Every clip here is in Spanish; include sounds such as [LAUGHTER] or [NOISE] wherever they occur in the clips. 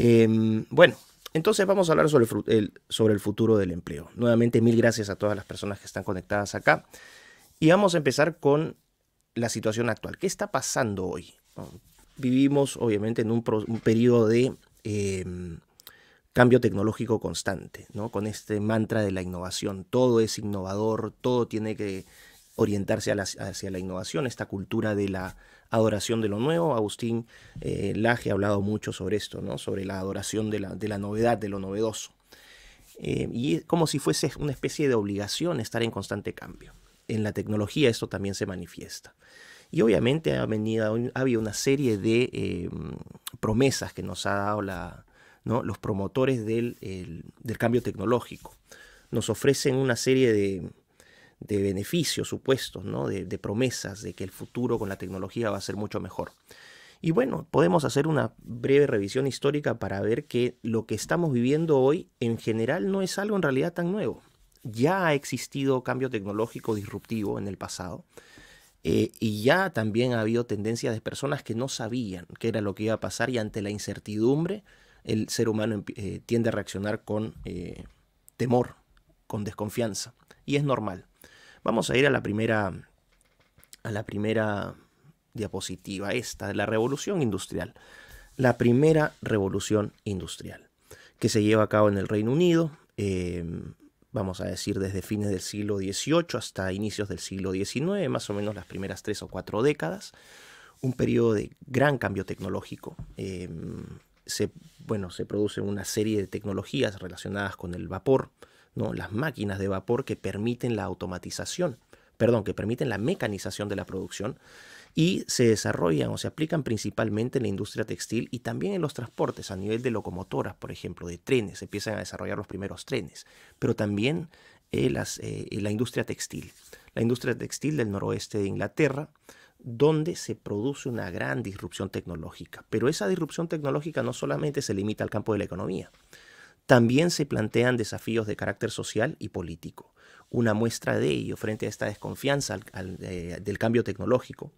Em, bueno, entonces vamos a hablar sobre el, sobre el futuro del empleo. Nuevamente, mil gracias a todas las personas que están conectadas acá. Y vamos a empezar con la situación actual. ¿Qué está pasando hoy? Vivimos, obviamente, en un, periodo de em, cambio tecnológico constante, ¿no? Con este mantra de la innovación. Todo es innovador, todo tiene que orientarse hacia la innovación, esta cultura de la adoración de lo nuevo. Agustín eh, Laje ha hablado mucho sobre esto, ¿no? sobre la adoración de la, novedad, de lo novedoso. Eh, y es como si fuese una especie de obligación estar en constante cambio. En la tecnología esto también se manifiesta. Y obviamente ha venido, habido una serie de eh, promesas que nos ha dado los promotores del, cambio tecnológico. Nos ofrecen una serie de, de beneficios supuestos, ¿no? de, promesas de que el futuro con la tecnología va a ser mucho mejor. Y bueno, podemos hacer una breve revisión histórica para ver que lo que estamos viviendo hoy en general no es algo en realidad tan nuevo. Ya ha existido cambio tecnológico disruptivo en el pasado eh, y ya también ha habido tendencias de personas que no sabían qué era lo que iba a pasar y ante la incertidumbre el ser humano eh, tiende a reaccionar con eh, temor, con desconfianza. Y es normal. Vamos a ir a la primera, a la primera diapositiva, esta, de la revolución industrial. La primera revolución industrial que se lleva a cabo en el Reino Unido, eh, vamos a decir desde fines del siglo XVIII hasta inicios del siglo XIX, más o menos las primeras tres o cuatro décadas, un periodo de gran cambio tecnológico. Eh, se, bueno, se producen una serie de tecnologías relacionadas con el vapor, las máquinas de vapor que permiten la automatización, perdón, que permiten la mecanización de la producción y se desarrollan o se aplican principalmente en la industria textil y también en los transportes a nivel de locomotoras, por ejemplo, de trenes, se empiezan a desarrollar los primeros trenes, pero también en eh, eh, la industria textil, la industria textil del noroeste de Inglaterra, donde se produce una gran disrupción tecnológica, pero esa disrupción tecnológica no solamente se limita al campo de la economía, también se plantean desafíos de carácter social y político. Una muestra de ello frente a esta desconfianza eh, del cambio tecnológico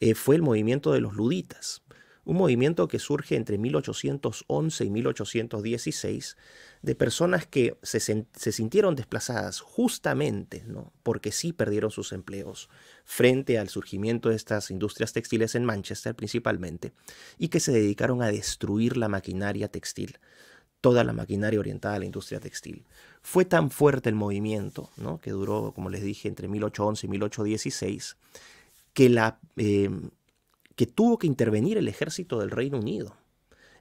eh, fue el movimiento de los luditas, un movimiento que surge entre 1811 y 1816 de personas que se, se sintieron desplazadas justamente, ¿no? porque sí perdieron sus empleos frente al surgimiento de estas industrias textiles en Manchester principalmente, y que se dedicaron a destruir la maquinaria textil toda la maquinaria orientada a la industria textil. Fue tan fuerte el movimiento, ¿no? que duró, como les dije, entre 1811 y 1816, que, la, eh, que tuvo que intervenir el ejército del Reino Unido.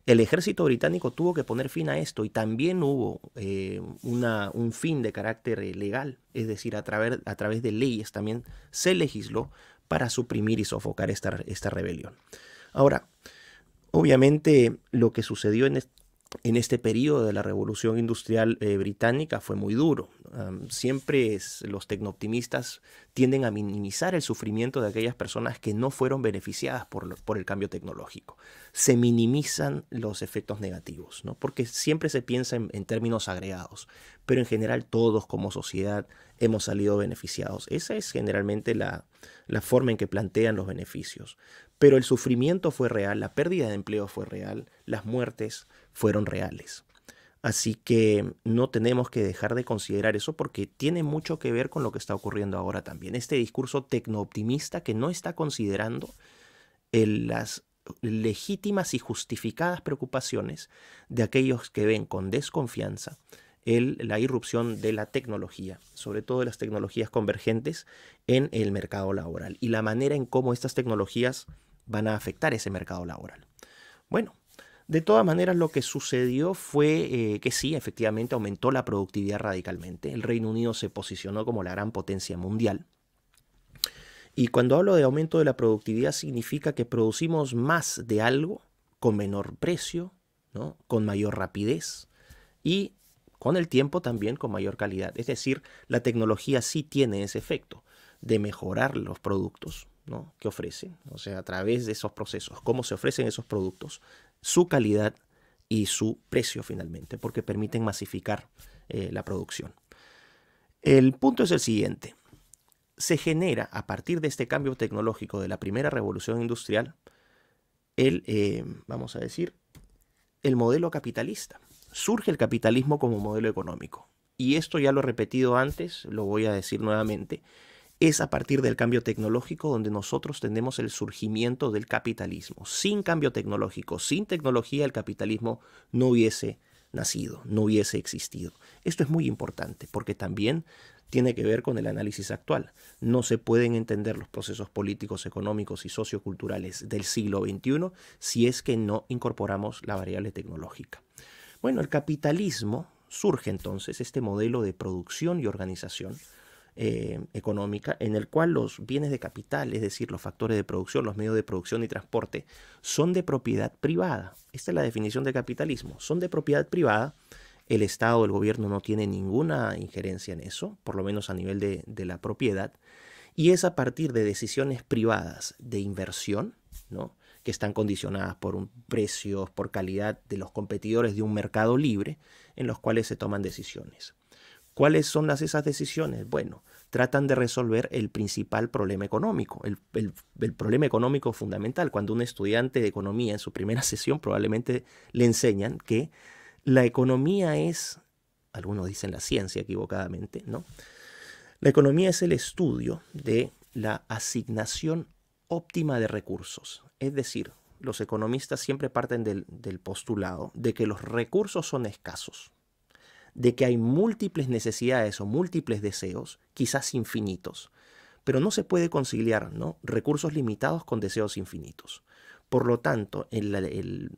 El ejército británico tuvo que poner fin a esto y también hubo eh, un fin de carácter eh, legal, es decir, a través, a través de leyes también se legisló para suprimir y sofocar esta, esta rebelión. Ahora, obviamente lo que sucedió en, en este periodo de la revolución industrial eh, británica fue muy duro. siempre los tecnooptimistas tienden a minimizar el sufrimiento de aquellas personas que no fueron beneficiadas por, el cambio tecnológico. Se minimizan los efectos negativos, ¿no? porque siempre se piensa en, términos agregados, pero en general todos como sociedad hemos salido beneficiados. Esa es generalmente la forma en que plantean los beneficios. Pero el sufrimiento fue real, la pérdida de empleo fue real, las muertes fueron reales. Así que no tenemos que dejar de considerar eso porque tiene mucho que ver con lo que está ocurriendo ahora también. Este discurso tecnooptimista que no está considerando las legítimas y justificadas preocupaciones de aquellos que ven con desconfianza la irrupción de la tecnología, sobre todo de las tecnologías convergentes en el mercado laboral y la manera en cómo estas tecnologías van a afectar ese mercado laboral. Bueno, de todas maneras lo que sucedió fue eh, que sí, efectivamente aumentó la productividad radicalmente. El Reino Unido se posicionó como la gran potencia mundial. Y cuando hablo de aumento de la productividad significa que producimos más de algo con menor precio, ¿no? con mayor rapidez y con el tiempo también con mayor calidad. Es decir, la tecnología sí tiene ese efecto de mejorar los productos, ¿no? que ofrecen, o sea, a través de esos procesos, cómo se ofrecen esos productos, su calidad y su precio finalmente, porque permiten masificar eh, la producción. El punto es el siguiente. Se genera a partir de este cambio tecnológico de la primera revolución industrial el, eh, vamos a decir, el modelo capitalista. Surge el capitalismo como modelo económico. Y esto ya lo he repetido antes, lo voy a decir nuevamente es a partir del cambio tecnológico donde nosotros tenemos el surgimiento del capitalismo. Sin cambio tecnológico, sin tecnología, el capitalismo no hubiese nacido, no hubiese existido. Esto es muy importante porque también tiene que ver con el análisis actual. No se pueden entender los procesos políticos, económicos y socioculturales del siglo XXI si es que no incorporamos la variable tecnológica. Bueno, el capitalismo surge entonces este modelo de producción y organización eh, económica, en el cual los bienes de capital, es decir, los factores de producción, los medios de producción y transporte, son de propiedad privada. Esta es la definición de capitalismo. Son de propiedad privada. El Estado, el gobierno no tiene ninguna injerencia en eso, por lo menos a nivel de, la propiedad. Y es a partir de decisiones privadas de inversión, que están condicionadas por un precio, por calidad de los competidores de un mercado libre, en los cuales se toman decisiones. ¿Cuáles son esas decisiones? Bueno, tratan de resolver el principal problema económico, el, problema económico fundamental. Cuando un estudiante de economía en su primera [LAUGHS] sesión probablemente le enseñan que la economía es, algunos dicen la ciencia equivocadamente, ¿no? La economía es el estudio de la asignación óptima de recursos. Es decir, los economistas siempre parten del postulado de que los recursos son escasos de que hay múltiples necesidades o múltiples deseos, quizás infinitos, pero no se puede conciliar ¿no? recursos limitados con deseos infinitos. Por lo tanto, el,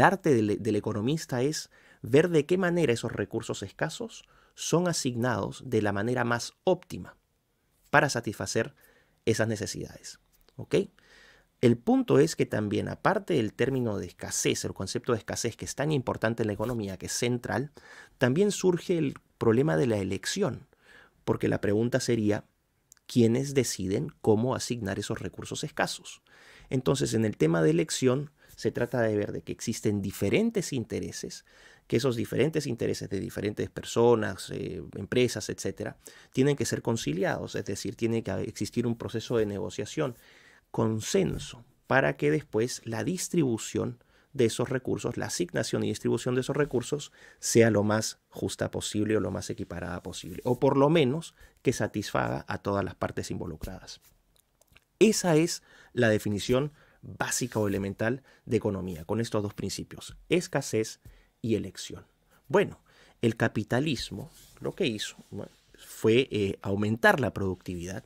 arte del, del economista es ver de qué manera esos recursos escasos son asignados de la manera más óptima para satisfacer esas necesidades. El punto es que también, aparte del término de escasez, el concepto de escasez que es tan importante en la economía, que es central, también surge el problema de la elección, porque la pregunta sería, ¿quiénes deciden cómo asignar esos recursos escasos? Entonces, en el tema de elección, se trata de ver de que existen diferentes intereses, que esos diferentes intereses de diferentes personas, eh, empresas, etcétera, tienen que ser conciliados, es decir, tiene que existir un proceso de negociación consenso para que después la distribución de esos recursos, la asignación y distribución de esos recursos sea lo más justa posible o lo más equiparada posible, o por lo menos que satisfaga a todas las partes involucradas. Esa es la definición básica o elemental de economía, con estos dos principios, escasez y elección. Bueno, el capitalismo lo que hizo fue eh, aumentar la productividad,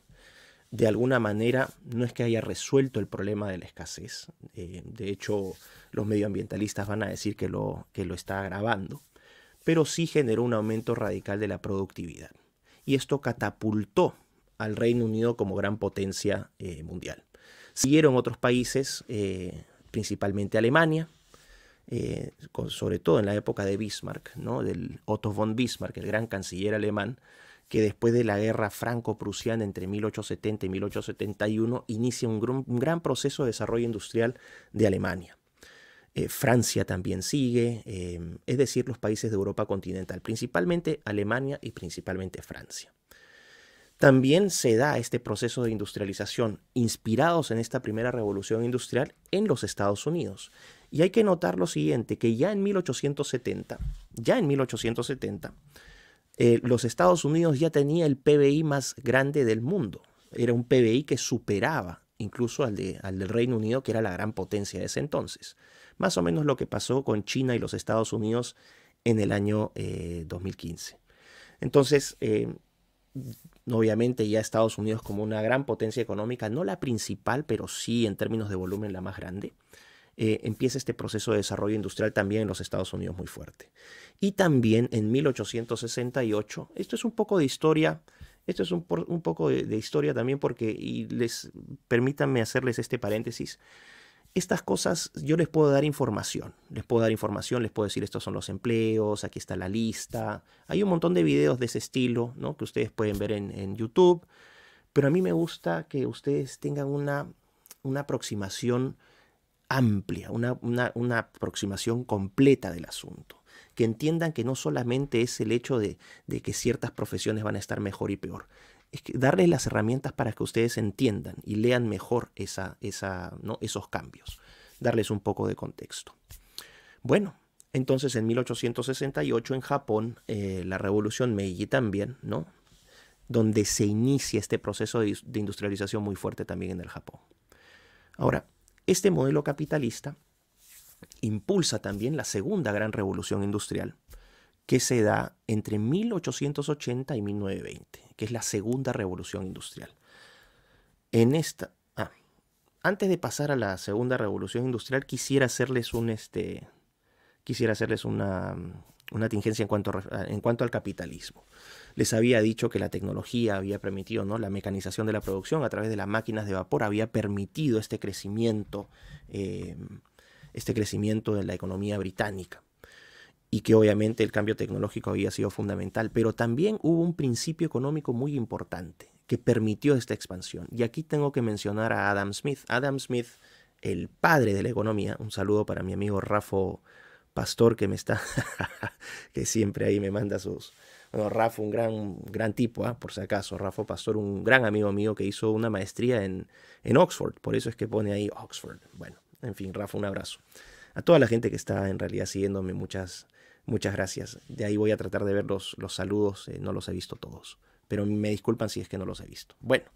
de alguna manera no es que haya resuelto el problema de la escasez. Eh, de hecho, los medioambientalistas van a decir que lo, que lo está agravando, pero sí generó un aumento radical de la productividad. Y esto catapultó al Reino Unido como gran potencia eh, mundial. Siguieron otros países, eh, principalmente Alemania, sobre todo en la época de Bismarck, ¿no? del Otto von Bismarck, el gran canciller alemán, que después de la guerra franco-prusiana entre 1870 y 1871 inicia un, gran proceso de desarrollo industrial de Alemania. Eh, Francia también sigue, em, es decir, los países de Europa continental, principalmente Alemania y principalmente Francia. También se da este proceso de industrialización, inspirados en esta primera revolución industrial en los Estados Unidos. Y hay que notar lo siguiente, que ya en 1870, ya en 1870, eh, los Estados Unidos ya tenía el PBI más grande del mundo. Era un PBI que superaba incluso al, de, del Reino Unido, que era la gran potencia de ese entonces. Más o menos lo que pasó con China y los Estados Unidos en el año 2015. Eh, entonces, eh, obviamente ya Estados Unidos como una gran potencia económica, no la principal, pero sí en términos de volumen la más grande, eh, empieza este proceso de desarrollo industrial también en los Estados Unidos muy fuerte. Y también en 1868, esto es un poco de historia, esto es un, poco de, historia también porque, y les permítanme hacerles este paréntesis, estas cosas yo les puedo dar información, les puedo dar información, les puedo decir estos son los empleos, aquí está la lista, hay un montón de videos de ese estilo ¿no? que ustedes pueden ver en, en YouTube, pero a mí me gusta que ustedes tengan una, una aproximación amplia, una, aproximación completa del asunto que entiendan que no solamente es el hecho de, que ciertas profesiones van a estar mejor y peor, es que darles las herramientas para que ustedes entiendan y lean mejor esa, esa, ¿no? esos cambios, darles un poco de contexto. Bueno, entonces en 1868 en Japón, eh, la revolución Meiji también, ¿no? donde se inicia este proceso de, de industrialización muy fuerte también en el Japón. Ahora, este modelo capitalista impulsa también la segunda gran revolución industrial que se da entre 1880 y 1920, que es la segunda revolución industrial. En esta, ah, antes de pasar a la segunda revolución industrial, quisiera hacerles un este, quisiera hacerles una una tingencia en cuanto, en cuanto al capitalismo. Les había dicho que la tecnología había permitido, ¿no? la mecanización de la producción a través de las máquinas de vapor había permitido este crecimiento, eh, este crecimiento de la economía británica y que obviamente el cambio tecnológico había sido fundamental, pero también hubo un principio económico muy importante que permitió esta expansión. Y aquí tengo que mencionar a Adam Smith. Adam Smith, el padre de la economía, un saludo para mi amigo Rafa pastor que me está, [LAUGHS] que siempre ahí me manda sus... Bueno, Rafa, un gran, gran tipo, ¿ah? por si acaso, Rafa Pastor, un gran amigo mío que hizo una maestría en, en Oxford, por eso es que pone ahí Oxford. Bueno, en fin, Rafa, un abrazo. A toda la gente que está en realidad siguiéndome, muchas, muchas gracias. De ahí voy a tratar de ver los, saludos, eh, no los he visto todos, pero me disculpan si es que no los he visto. Bueno,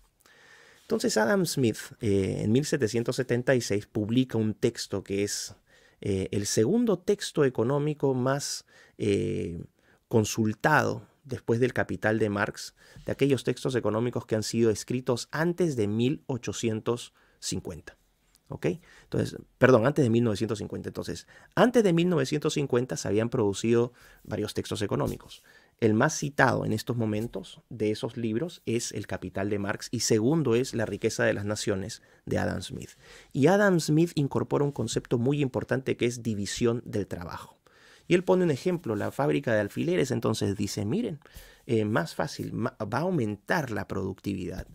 entonces Adam Smith eh, en 1776 publica un texto que es eh, el segundo texto económico más eh, consultado después del Capital de Marx, de aquellos textos económicos que han sido escritos antes de 1850. Entonces, perdón, antes de 1950. Entonces, antes de 1950 se habían producido varios textos económicos. El más citado en estos momentos de esos libros es El Capital de Marx y segundo es La riqueza de las naciones de Adam Smith. Y Adam Smith incorpora un concepto muy importante que es división del trabajo. Y él pone un ejemplo, la fábrica de alfileres, entonces dice, miren, eh, más fácil, va a aumentar la productividad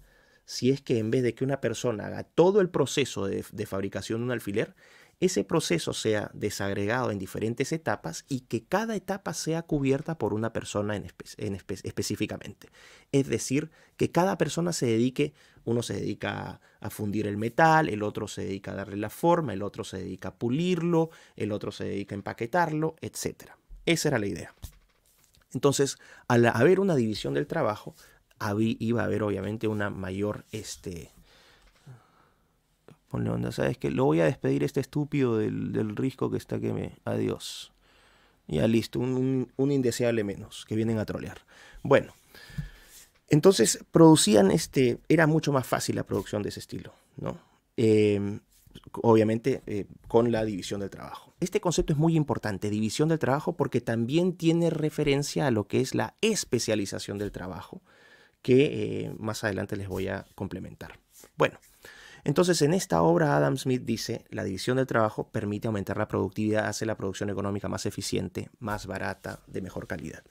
si es que en vez de que una persona haga todo el proceso de fabricación de un alfiler, ese proceso sea desagregado en diferentes etapas y que cada etapa sea cubierta por una persona específicamente. Es decir, que cada persona se dedique, uno se dedica a fundir el metal, el otro se dedica a darle la forma, el otro se dedica a pulirlo, el otro se dedica a empaquetarlo, etc. Esa era la idea. Entonces, al haber una división del trabajo, iba a haber obviamente una mayor este, Ponle onda, ¿sabes que Lo voy a despedir este estúpido del, del, risco que está que me... Adiós. Ya listo, un, indeseable menos, que vienen a trolear. Bueno, entonces producían este... Era mucho más fácil la producción de ese estilo, ¿no? Em, obviamente eh, con la división del trabajo. Este concepto es muy importante, división del trabajo, porque también tiene referencia a lo que es la especialización del trabajo, que eh, más adelante les voy a complementar. Bueno, entonces, en esta obra, Adam Smith dice, la división del trabajo permite aumentar la productividad, hace la producción económica más eficiente, más barata, de mejor calidad.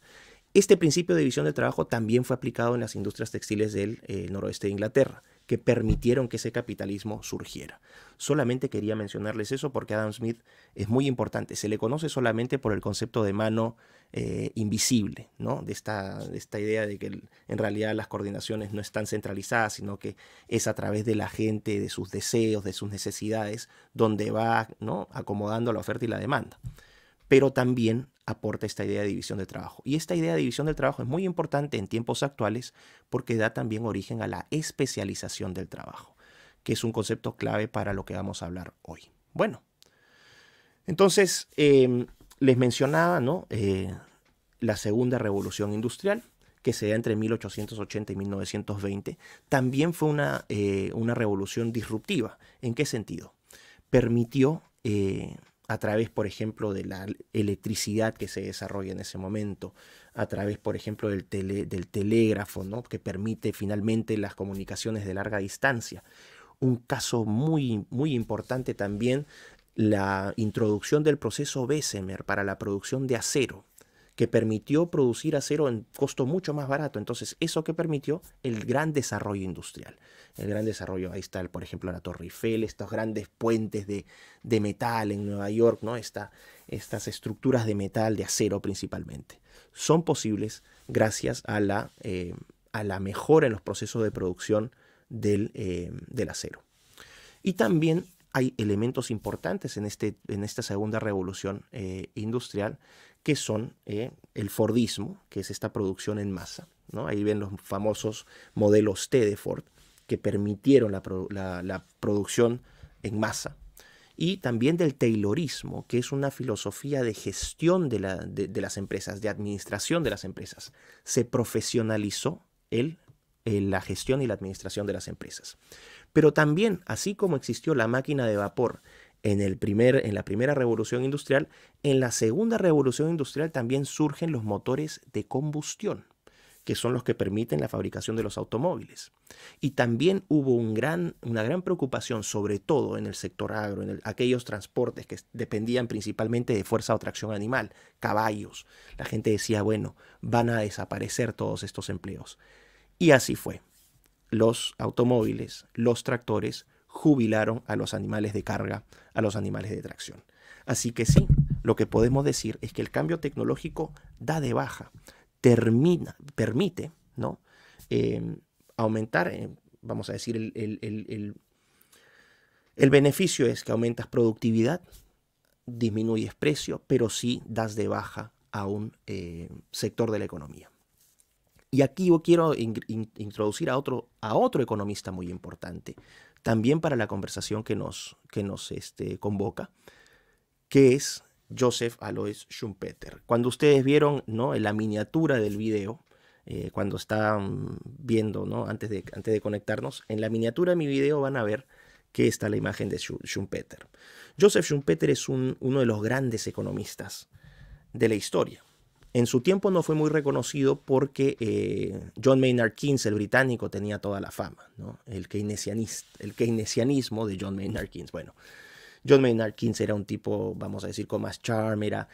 Este principio de división del trabajo también fue aplicado en las industrias textiles del eh, noroeste de Inglaterra, que permitieron que ese capitalismo surgiera. Solamente quería mencionarles eso porque Adam Smith es muy importante. Se le conoce solamente por el concepto de mano eh, invisible, ¿no? De esta, esta idea de que en realidad las coordinaciones no están centralizadas, sino que es a través de la gente, de sus deseos, de sus necesidades, donde va ¿no? acomodando la oferta y la demanda. Pero también aporta esta idea de división de trabajo. Y esta idea de división del trabajo es muy importante en tiempos actuales porque da también origen a la especialización del trabajo, que es un concepto clave para lo que vamos a hablar hoy. Bueno, entonces, em, les mencionaba, ¿no? Eh, la segunda revolución industrial, que se da entre 1880 y 1920, también fue una, eh, una revolución disruptiva. ¿En qué sentido? Permitió, eh, a través, por ejemplo, de la electricidad que se desarrolla en ese momento, a través, por ejemplo, del, del telégrafo, ¿no? que permite finalmente las comunicaciones de larga distancia. Un caso muy, muy importante también la introducción del proceso Bessemer para la producción de acero, que permitió producir acero en costo mucho más barato. Entonces, eso que permitió el gran desarrollo industrial. El gran desarrollo, ahí está, por ejemplo, la Torre Eiffel, estos grandes puentes de, metal en Nueva York, ¿no? estas estructuras de metal, de acero principalmente, son posibles gracias a la, eh, a la mejora en los procesos de producción del, eh, del acero. Y también hay elementos importantes en, este, en esta segunda revolución eh, industrial que son eh, el Fordismo, que es esta producción en masa. ¿no? Ahí ven los famosos modelos T de Ford que permitieron la, producción en masa. Y también del Taylorismo, que es una filosofía de gestión de, las empresas, de administración de las empresas. Se profesionalizó el, la gestión y la administración de las empresas. Pero también, así como existió la máquina de vapor en, el primer, en la primera revolución industrial, en la segunda revolución industrial también surgen los motores de combustión que son los que permiten la fabricación de los automóviles. Y también hubo una gran preocupación, sobre todo en el sector agro, en aquellos transportes que dependían principalmente de fuerza o tracción animal, caballos. La gente decía, bueno, van a desaparecer todos estos empleos. Y así fue los automóviles, los tractores, jubilaron a los animales de carga, a los animales de tracción. Así que sí, lo que podemos decir es que el cambio tecnológico da de baja, termina, permite ¿no? Em, aumentar, eh, vamos a decir, el, beneficio es que aumentas productividad, disminuyes precio, pero sí das de baja a un eh, sector de la economía. Y aquí yo quiero introducir a otro, a otro economista muy importante, también para la conversación que nos, que nos este, convoca, que es Joseph Alois Schumpeter. Cuando ustedes vieron ¿no? la miniatura del video, eh, cuando están viendo, ¿no? antes, de, antes de conectarnos, en la miniatura de mi video van a ver que está la imagen de Schumpeter. Joseph Schumpeter es un, uno de los grandes economistas de la historia. En su tiempo no fue muy reconocido porque eh, John Maynard Keynes, el británico, tenía toda la fama, ¿no? el, keynesianismo de John Maynard Keynes. Bueno, John Maynard Keynes era un tipo, vamos a decir, con más charm, era,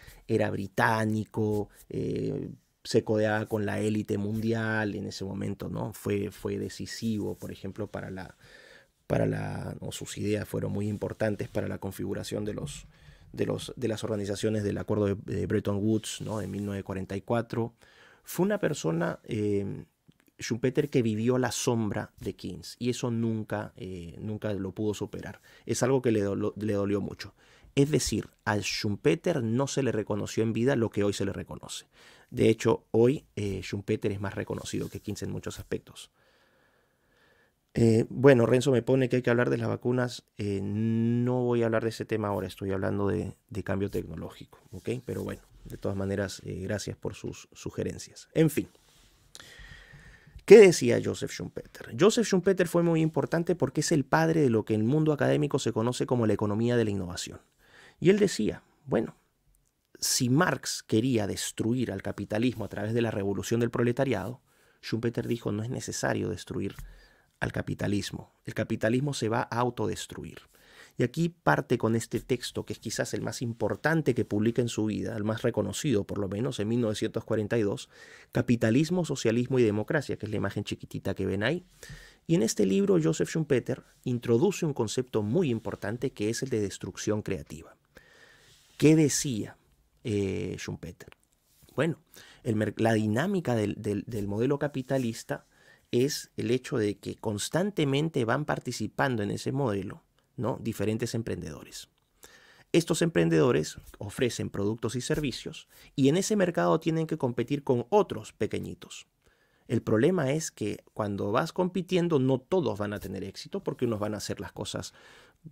británico, eh, se codeaba con la élite mundial en ese momento, ¿no? Fue, decisivo, por ejemplo, para la, para la, sus ideas fueron muy importantes para la configuración de los, de, las organizaciones del Acuerdo de, Bretton Woods ¿no? de 1944, fue una persona, eh, Schumpeter, que vivió la sombra de Keynes y eso nunca, eh, nunca lo pudo superar. Es algo que le, dolió mucho. Es decir, a Schumpeter no se le reconoció en vida lo que hoy se le reconoce. De hecho, hoy eh, Schumpeter es más reconocido que Keynes en muchos aspectos. Eh, bueno, Renzo me pone que hay que hablar de las vacunas. Eh, no voy a hablar de ese tema ahora, estoy hablando de, cambio tecnológico, ¿ok? Pero bueno, de todas maneras, eh, gracias por sus sugerencias. En fin, ¿qué decía Joseph Schumpeter? Joseph Schumpeter fue muy importante porque es el padre de lo que en el mundo académico se conoce como la economía de la innovación. Y él decía, bueno, si Marx quería destruir al capitalismo a través de la revolución del proletariado, Schumpeter dijo, no es necesario destruir al capitalismo. El capitalismo se va a autodestruir. Y aquí parte con este texto, que es quizás el más importante que publica en su vida, el más reconocido por lo menos en 1942, Capitalismo, Socialismo y Democracia, que es la imagen chiquitita que ven ahí. Y en este libro Joseph Schumpeter introduce un concepto muy importante que es el de destrucción creativa. ¿Qué decía eh, Schumpeter? Bueno, la dinámica del, del modelo capitalista es el hecho de que constantemente van participando en ese modelo ¿no? diferentes emprendedores. Estos emprendedores ofrecen productos y servicios y en ese mercado tienen que competir con otros pequeñitos. El problema es que cuando vas compitiendo no todos van a tener éxito porque unos van a hacer las cosas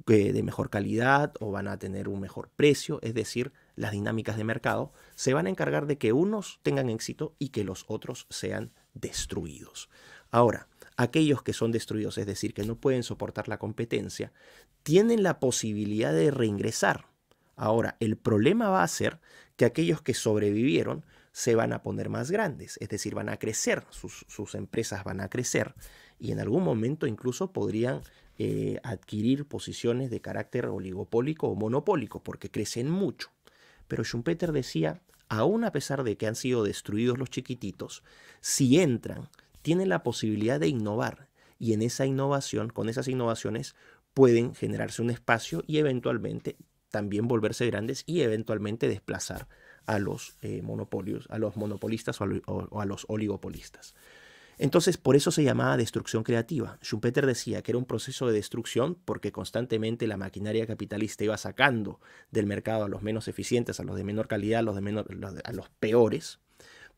eh, de mejor calidad o van a tener un mejor precio, es decir, las dinámicas de mercado se van a encargar de que unos tengan éxito y que los otros sean destruidos. Ahora, aquellos que son destruidos, es decir, que no pueden soportar la competencia, tienen la posibilidad de reingresar. Ahora, el problema va a ser que aquellos que sobrevivieron se van a poner más grandes, es decir, van a crecer, sus, empresas van a crecer y en algún momento incluso podrían eh, adquirir posiciones de carácter oligopólico o monopólico, porque crecen mucho. Pero Schumpeter decía, aún a pesar de que han sido destruidos los chiquititos, si entran, tienen la posibilidad de innovar y en esa innovación, con esas innovaciones, pueden generarse un espacio y eventualmente también volverse grandes y eventualmente desplazar a los eh, monopolios, a los monopolistas o a, los oligopolistas. Entonces, por eso se llamaba destrucción creativa. Schumpeter decía que era un proceso de destrucción porque constantemente la maquinaria capitalista iba sacando del mercado a los menos eficientes, a los de menor calidad, los, de a los peores,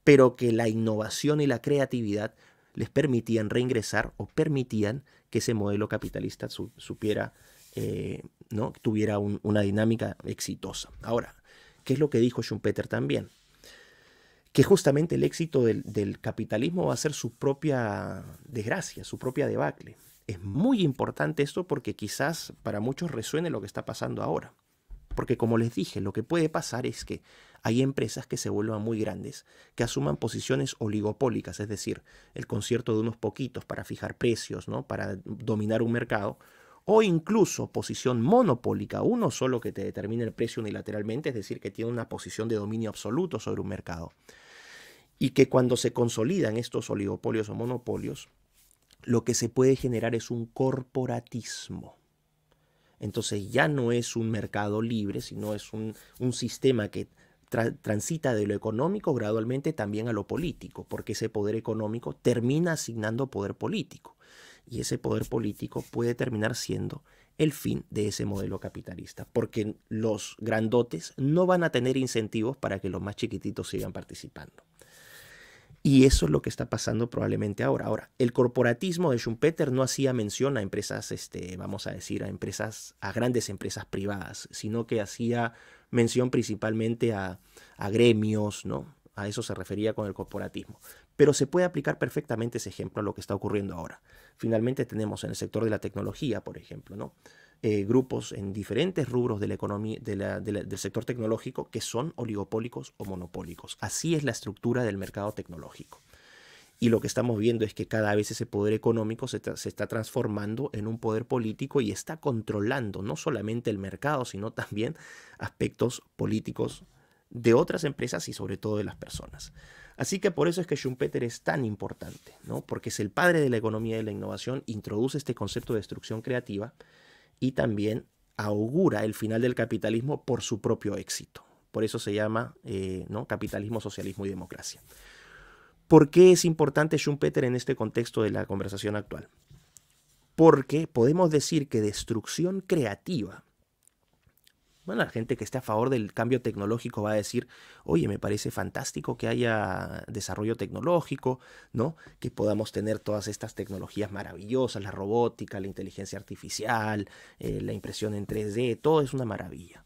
pero que la innovación y la creatividad les permitían reingresar o permitían que ese modelo capitalista supiera, eh, ¿no? tuviera una dinámica exitosa. Ahora, ¿qué es lo que dijo Schumpeter también? Que justamente el éxito del, del capitalismo va a ser su propia desgracia, su propia debacle. Es muy importante esto porque quizás para muchos resuene lo que está pasando ahora. Porque como les dije, lo que puede pasar es que hay empresas que se vuelvan muy grandes, que asuman posiciones oligopólicas, es decir, el concierto de unos poquitos para fijar precios, ¿no? para dominar un mercado, o incluso posición monopólica, uno solo que te determina el precio unilateralmente, es decir, que tiene una posición de dominio absoluto sobre un mercado. Y que cuando se consolidan estos oligopolios o monopolios, lo que se puede generar es un corporatismo. Entonces ya no es un mercado libre, sino es un sistema que transita de lo económico gradualmente también a lo político, porque ese poder económico termina asignando poder político. Y ese poder político puede terminar siendo el fin de ese modelo capitalista, porque los grandotes no van a tener incentivos para que los más chiquititos sigan participando. Y eso es lo que está pasando probablemente ahora. Ahora, el corporatismo de Schumpeter no hacía mención a empresas, este, vamos a decir, a empresas, a grandes empresas privadas, sino que hacía mención principalmente a, gremios, ¿no? A eso se refería con el corporatismo. Pero se puede aplicar perfectamente ese ejemplo a lo que está ocurriendo ahora. Finalmente tenemos en el sector de la tecnología, por ejemplo, ¿no? Eh, grupos en diferentes rubros de la economía, del sector tecnológico que son oligopólicos o monopólicos. Así es la estructura del mercado tecnológico. Y lo que estamos viendo es que cada vez ese poder económico se, está transformando en un poder político y está controlando no solamente el mercado, sino también aspectos políticos de otras empresas y sobre todo de las personas. Así que por eso es que Schumpeter es tan importante, ¿no? porque es el padre de la economía y de la innovación, introduce este concepto de destrucción creativa y también augura el final del capitalismo por su propio éxito. Por eso se llama eh, ¿no? capitalismo, socialismo y democracia. ¿Por qué es importante Schumpeter en este contexto de la conversación actual? Porque podemos decir que destrucción creativa. Bueno, la gente que esté a favor del cambio tecnológico va a decir, oye, me parece fantástico que haya desarrollo tecnológico, ¿no? Que podamos tener todas estas tecnologías maravillosas, la robótica, la inteligencia artificial, eh, la impresión en 3D, todo es una maravilla.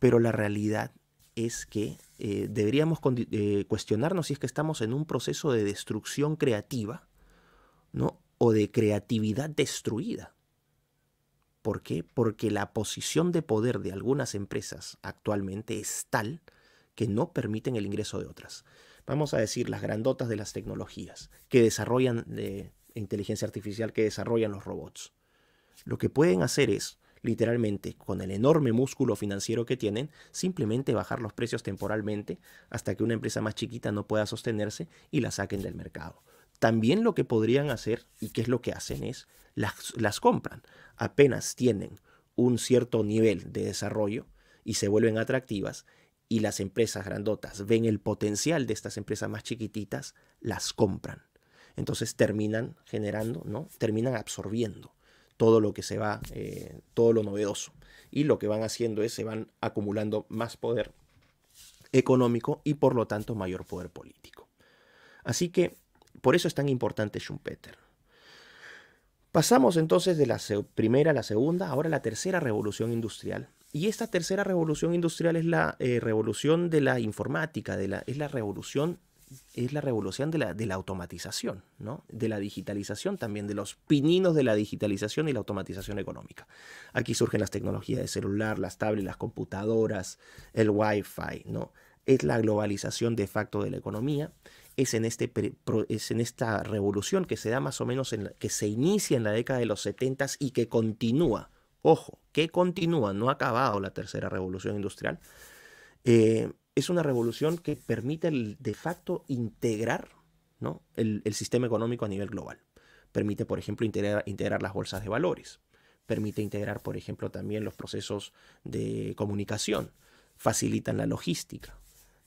Pero la realidad es que eh, deberíamos eh, cuestionarnos si es que estamos en un proceso de destrucción creativa, ¿no? O de creatividad destruida. ¿Por qué? Porque la posición de poder de algunas empresas actualmente es tal que no permiten el ingreso de otras. Vamos a decir las grandotas de las tecnologías que desarrollan de eh, inteligencia artificial, que desarrollan los robots. Lo que pueden hacer es literalmente con el enorme músculo financiero que tienen, simplemente bajar los precios temporalmente hasta que una empresa más chiquita no pueda sostenerse y la saquen del mercado. También lo que podrían hacer, y qué es lo que hacen, es las, las compran. Apenas tienen un cierto nivel de desarrollo y se vuelven atractivas, y las empresas grandotas ven el potencial de estas empresas más chiquititas, las compran. Entonces terminan generando, ¿no? Terminan absorbiendo todo lo que se va, eh, todo lo novedoso. Y lo que van haciendo es se van acumulando más poder económico y por lo tanto mayor poder político. Así que por eso es tan importante Schumpeter. Pasamos entonces de la primera a la segunda, ahora la tercera revolución industrial. Y esta tercera revolución industrial es la eh, revolución de la informática, de la, es la revolución es la revolución de la, de la automatización, ¿no? de la digitalización también, de los pininos de la digitalización y la automatización económica. Aquí surgen las tecnologías de celular, las tablets, las computadoras, el wifi, ¿no? es la globalización de facto de la economía, es en, este, en esta revolución que se da más o menos, en que se inicia en la década de los 70 y que continúa, ojo, que continúa, no ha acabado la tercera revolución industrial. Eh, es una revolución que permite de facto integrar ¿no? el, sistema económico a nivel global. Permite, por ejemplo, integrar, integrar las bolsas de valores. Permite integrar, por ejemplo, también los procesos de comunicación. Facilitan la logística.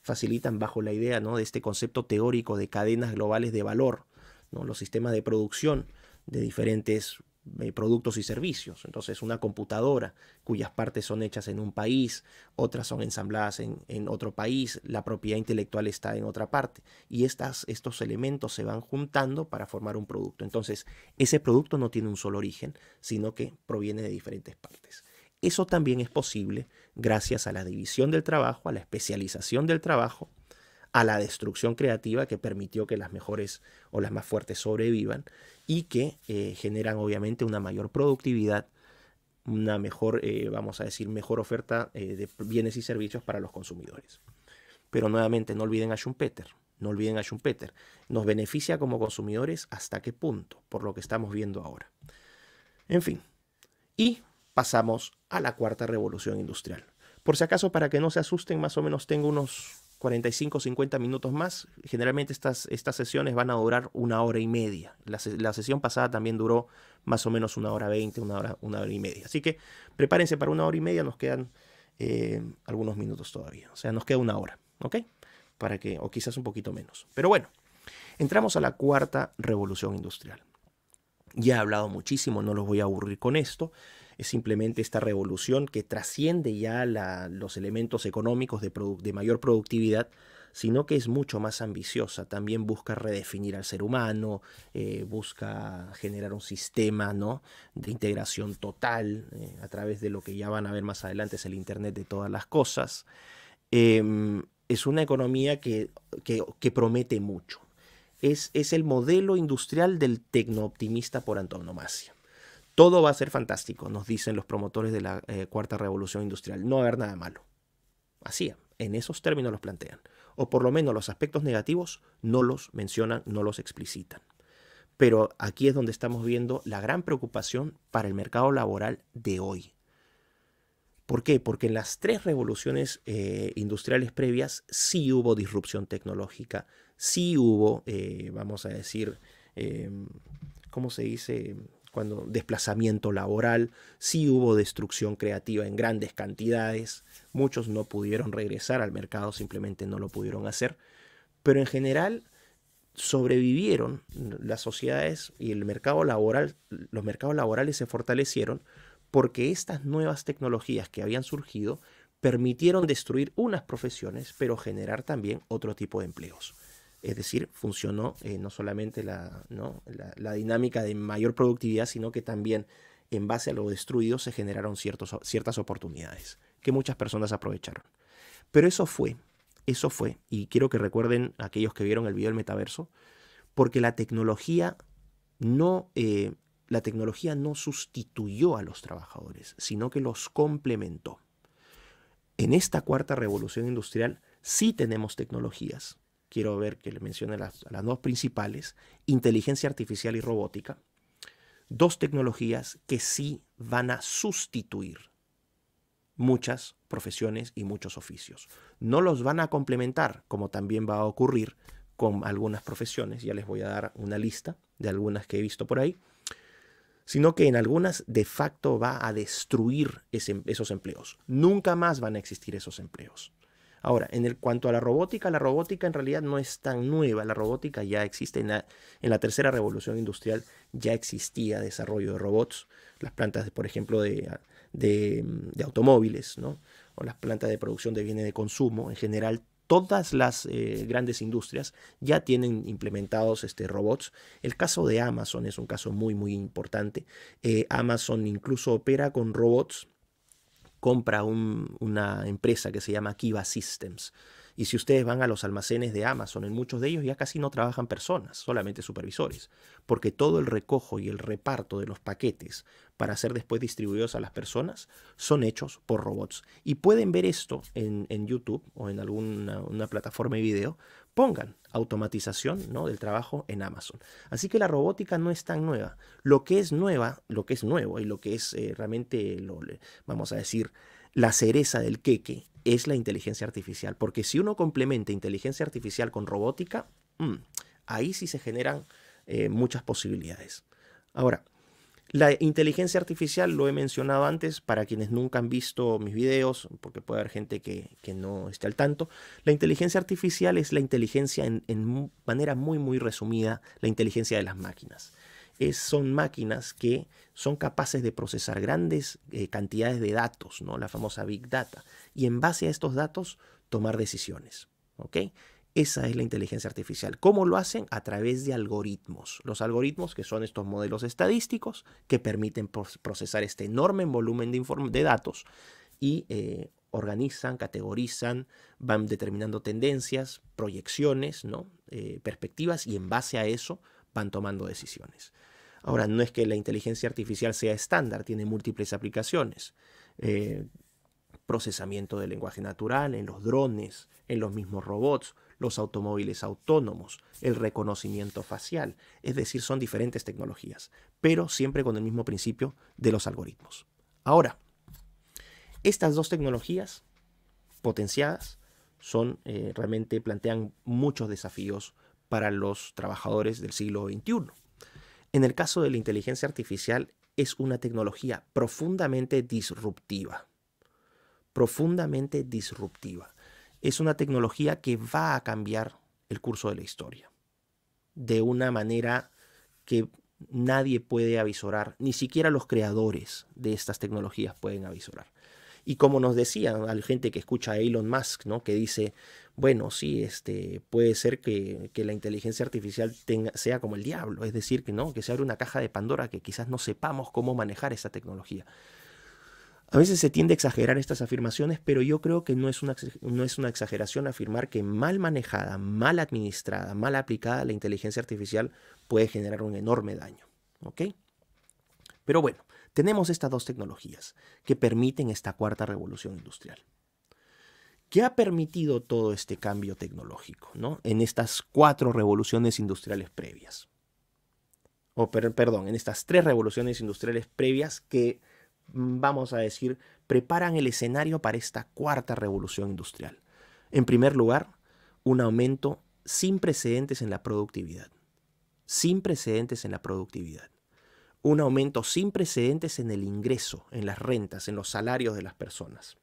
Facilitan bajo la idea ¿no? de este concepto teórico de cadenas globales de valor. ¿no? Los sistemas de producción de diferentes eh, productos y servicios. Entonces, una computadora cuyas partes son hechas en un país, otras son ensambladas en, otro país, la propiedad intelectual está en otra parte. Y estas, estos elementos se van juntando para formar un producto. Entonces, ese producto no tiene un solo origen, sino que proviene de diferentes partes. Eso también es posible gracias a la división del trabajo, a la especialización del trabajo, a la destrucción creativa que permitió que las mejores o las más fuertes sobrevivan y que eh, generan obviamente una mayor productividad, una mejor, eh, vamos a decir, mejor oferta eh, de bienes y servicios para los consumidores. Pero nuevamente, no olviden a Schumpeter, no olviden a Schumpeter. Nos beneficia como consumidores hasta qué punto, por lo que estamos viendo ahora. En fin, y pasamos a la cuarta revolución industrial. Por si acaso, para que no se asusten, más o menos tengo unos 45 o 50 minutos más. Generalmente estas, estas sesiones van a durar una hora y media. La, sesión pasada también duró más o menos una hora 20, una hora, una hora y media. Así que prepárense para una hora y media, nos quedan eh, algunos minutos todavía. O sea, nos queda una hora, ¿ok? Para que, o quizás un poquito menos. Pero bueno, entramos a la cuarta revolución industrial. Ya he hablado muchísimo, no los voy a aburrir con esto es simplemente esta revolución que trasciende ya los elementos económicos de, mayor productividad, sino que es mucho más ambiciosa. También busca redefinir al ser humano, eh, busca generar un sistema ¿no? de integración total eh, a través de lo que ya van a ver más adelante, es el Internet de todas las cosas. Em, es una economía que, que, promete mucho. Es, es el modelo industrial del tecnooptimista por antonomasia. Todo va a ser fantástico, nos dicen los promotores de la eh, cuarta revolución industrial. No va a haber nada malo. Así, en esos términos los plantean. O por lo menos los aspectos negativos no los mencionan, no los explicitan. Pero aquí es donde estamos viendo la gran preocupación para el mercado laboral de hoy. ¿Por qué? Porque en las tres revoluciones eh, industriales previas sí hubo disrupción tecnológica, sí hubo, eh, vamos a decir, em, ¿cómo se dice? cuando desplazamiento laboral, sí hubo destrucción creativa en grandes cantidades, muchos no pudieron regresar al mercado, simplemente no lo pudieron hacer, pero en general sobrevivieron las sociedades y el mercado laboral, los mercados laborales se fortalecieron porque estas nuevas tecnologías que habían surgido permitieron destruir unas profesiones, pero generar también otro tipo de empleos. Es decir, funcionó eh, no solamente la, dinámica de mayor productividad, sino que también en base a lo destruido se generaron ciertos, ciertas oportunidades que muchas personas aprovecharon. Pero eso fue, eso fue, y quiero que recuerden aquellos que vieron el video del metaverso, porque la tecnología no, eh, la tecnología no sustituyó a los trabajadores, sino que los complementó. En esta cuarta revolución industrial sí tenemos tecnologías, quiero ver que le mencione las, dos principales, inteligencia artificial y robótica, dos tecnologías que sí van a sustituir muchas profesiones y muchos oficios. No los van a complementar, como también va a ocurrir con algunas profesiones, ya les voy a dar una lista de algunas que he visto por ahí, sino que en algunas de facto va a destruir esos empleos. Nunca más van a existir esos empleos. Ahora, en el, cuanto a la robótica, la robótica en realidad no es tan nueva, la robótica ya existe en la, tercera revolución industrial, ya existía desarrollo de robots, las plantas, por ejemplo, de, automóviles, ¿no? o las plantas de producción de bienes de consumo, en general todas las eh, grandes industrias ya tienen implementados este, robots. El caso de Amazon es un caso muy, muy importante. Eh, Amazon incluso opera con robots compra una empresa que se llama Kiva Systems. Y si ustedes van a los almacenes de Amazon, en muchos de ellos ya casi no trabajan personas, solamente supervisores, porque todo el recojo y el reparto de los paquetes para ser después distribuidos a las personas son hechos por robots. Y pueden ver esto en, YouTube o en alguna una plataforma de video pongan automatización ¿no? del trabajo en Amazon. Así que la robótica no es tan nueva. Lo que es nueva, lo que es nuevo y lo que es eh, realmente, vamos a decir, la cereza del queque es la inteligencia artificial. Porque si uno complementa inteligencia artificial con robótica, mm, ahí sí se generan eh, muchas posibilidades. Ahora, la inteligencia artificial, lo he mencionado antes, para quienes nunca han visto mis videos, porque puede haber gente que, no esté al tanto, la inteligencia artificial es la inteligencia en, manera muy, muy resumida, la inteligencia de las máquinas. Es, son máquinas que son capaces de procesar grandes eh, cantidades de datos, ¿no? la famosa Big Data, y en base a estos datos tomar decisiones. ¿ok?, esa es la inteligencia artificial. ¿Cómo lo hacen? A través de algoritmos. Los algoritmos que son estos modelos estadísticos que permiten procesar este enorme volumen de, datos y eh, organizan, categorizan, van determinando tendencias, proyecciones, ¿no? Eh, perspectivas y en base a eso van tomando decisiones. Ahora, no es que la inteligencia artificial sea estándar, tiene múltiples aplicaciones. Eh, procesamiento del lenguaje natural, en los drones, en los mismos robots, los automóviles autónomos, el reconocimiento facial. Es decir, son diferentes tecnologías, pero siempre con el mismo principio de los algoritmos. Ahora, estas dos tecnologías potenciadas son eh, realmente plantean muchos desafíos para los trabajadores del siglo XXI. En el caso de la inteligencia artificial es una tecnología profundamente disruptiva, profundamente disruptiva es una tecnología que va a cambiar el curso de la historia de una manera que nadie puede avisorar, ni siquiera los creadores de estas tecnologías pueden avisorar. Y como nos decía a la gente que escucha a Elon Musk, ¿no? que dice, bueno, sí, este, puede ser que, la inteligencia artificial tenga, sea como el diablo, es decir, que no, que se abre una caja de Pandora que quizás no sepamos cómo manejar esa tecnología. A veces se tiende a exagerar estas afirmaciones, pero yo creo que no es, una, no es una exageración afirmar que mal manejada, mal administrada, mal aplicada la inteligencia artificial puede generar un enorme daño. Pero bueno, tenemos estas dos tecnologías que permiten esta cuarta revolución industrial. ¿Qué ha permitido todo este cambio tecnológico ¿no? en estas cuatro revoluciones industriales previas? O perdón, en estas tres revoluciones industriales previas que Mm, vamos a decir, preparan el escenario para esta cuarta revolución industrial. En primer lugar, un aumento sin precedentes en la productividad. Sin precedentes en la productividad. Un aumento sin precedentes en el ingreso, en las rentas, en los salarios de las personas.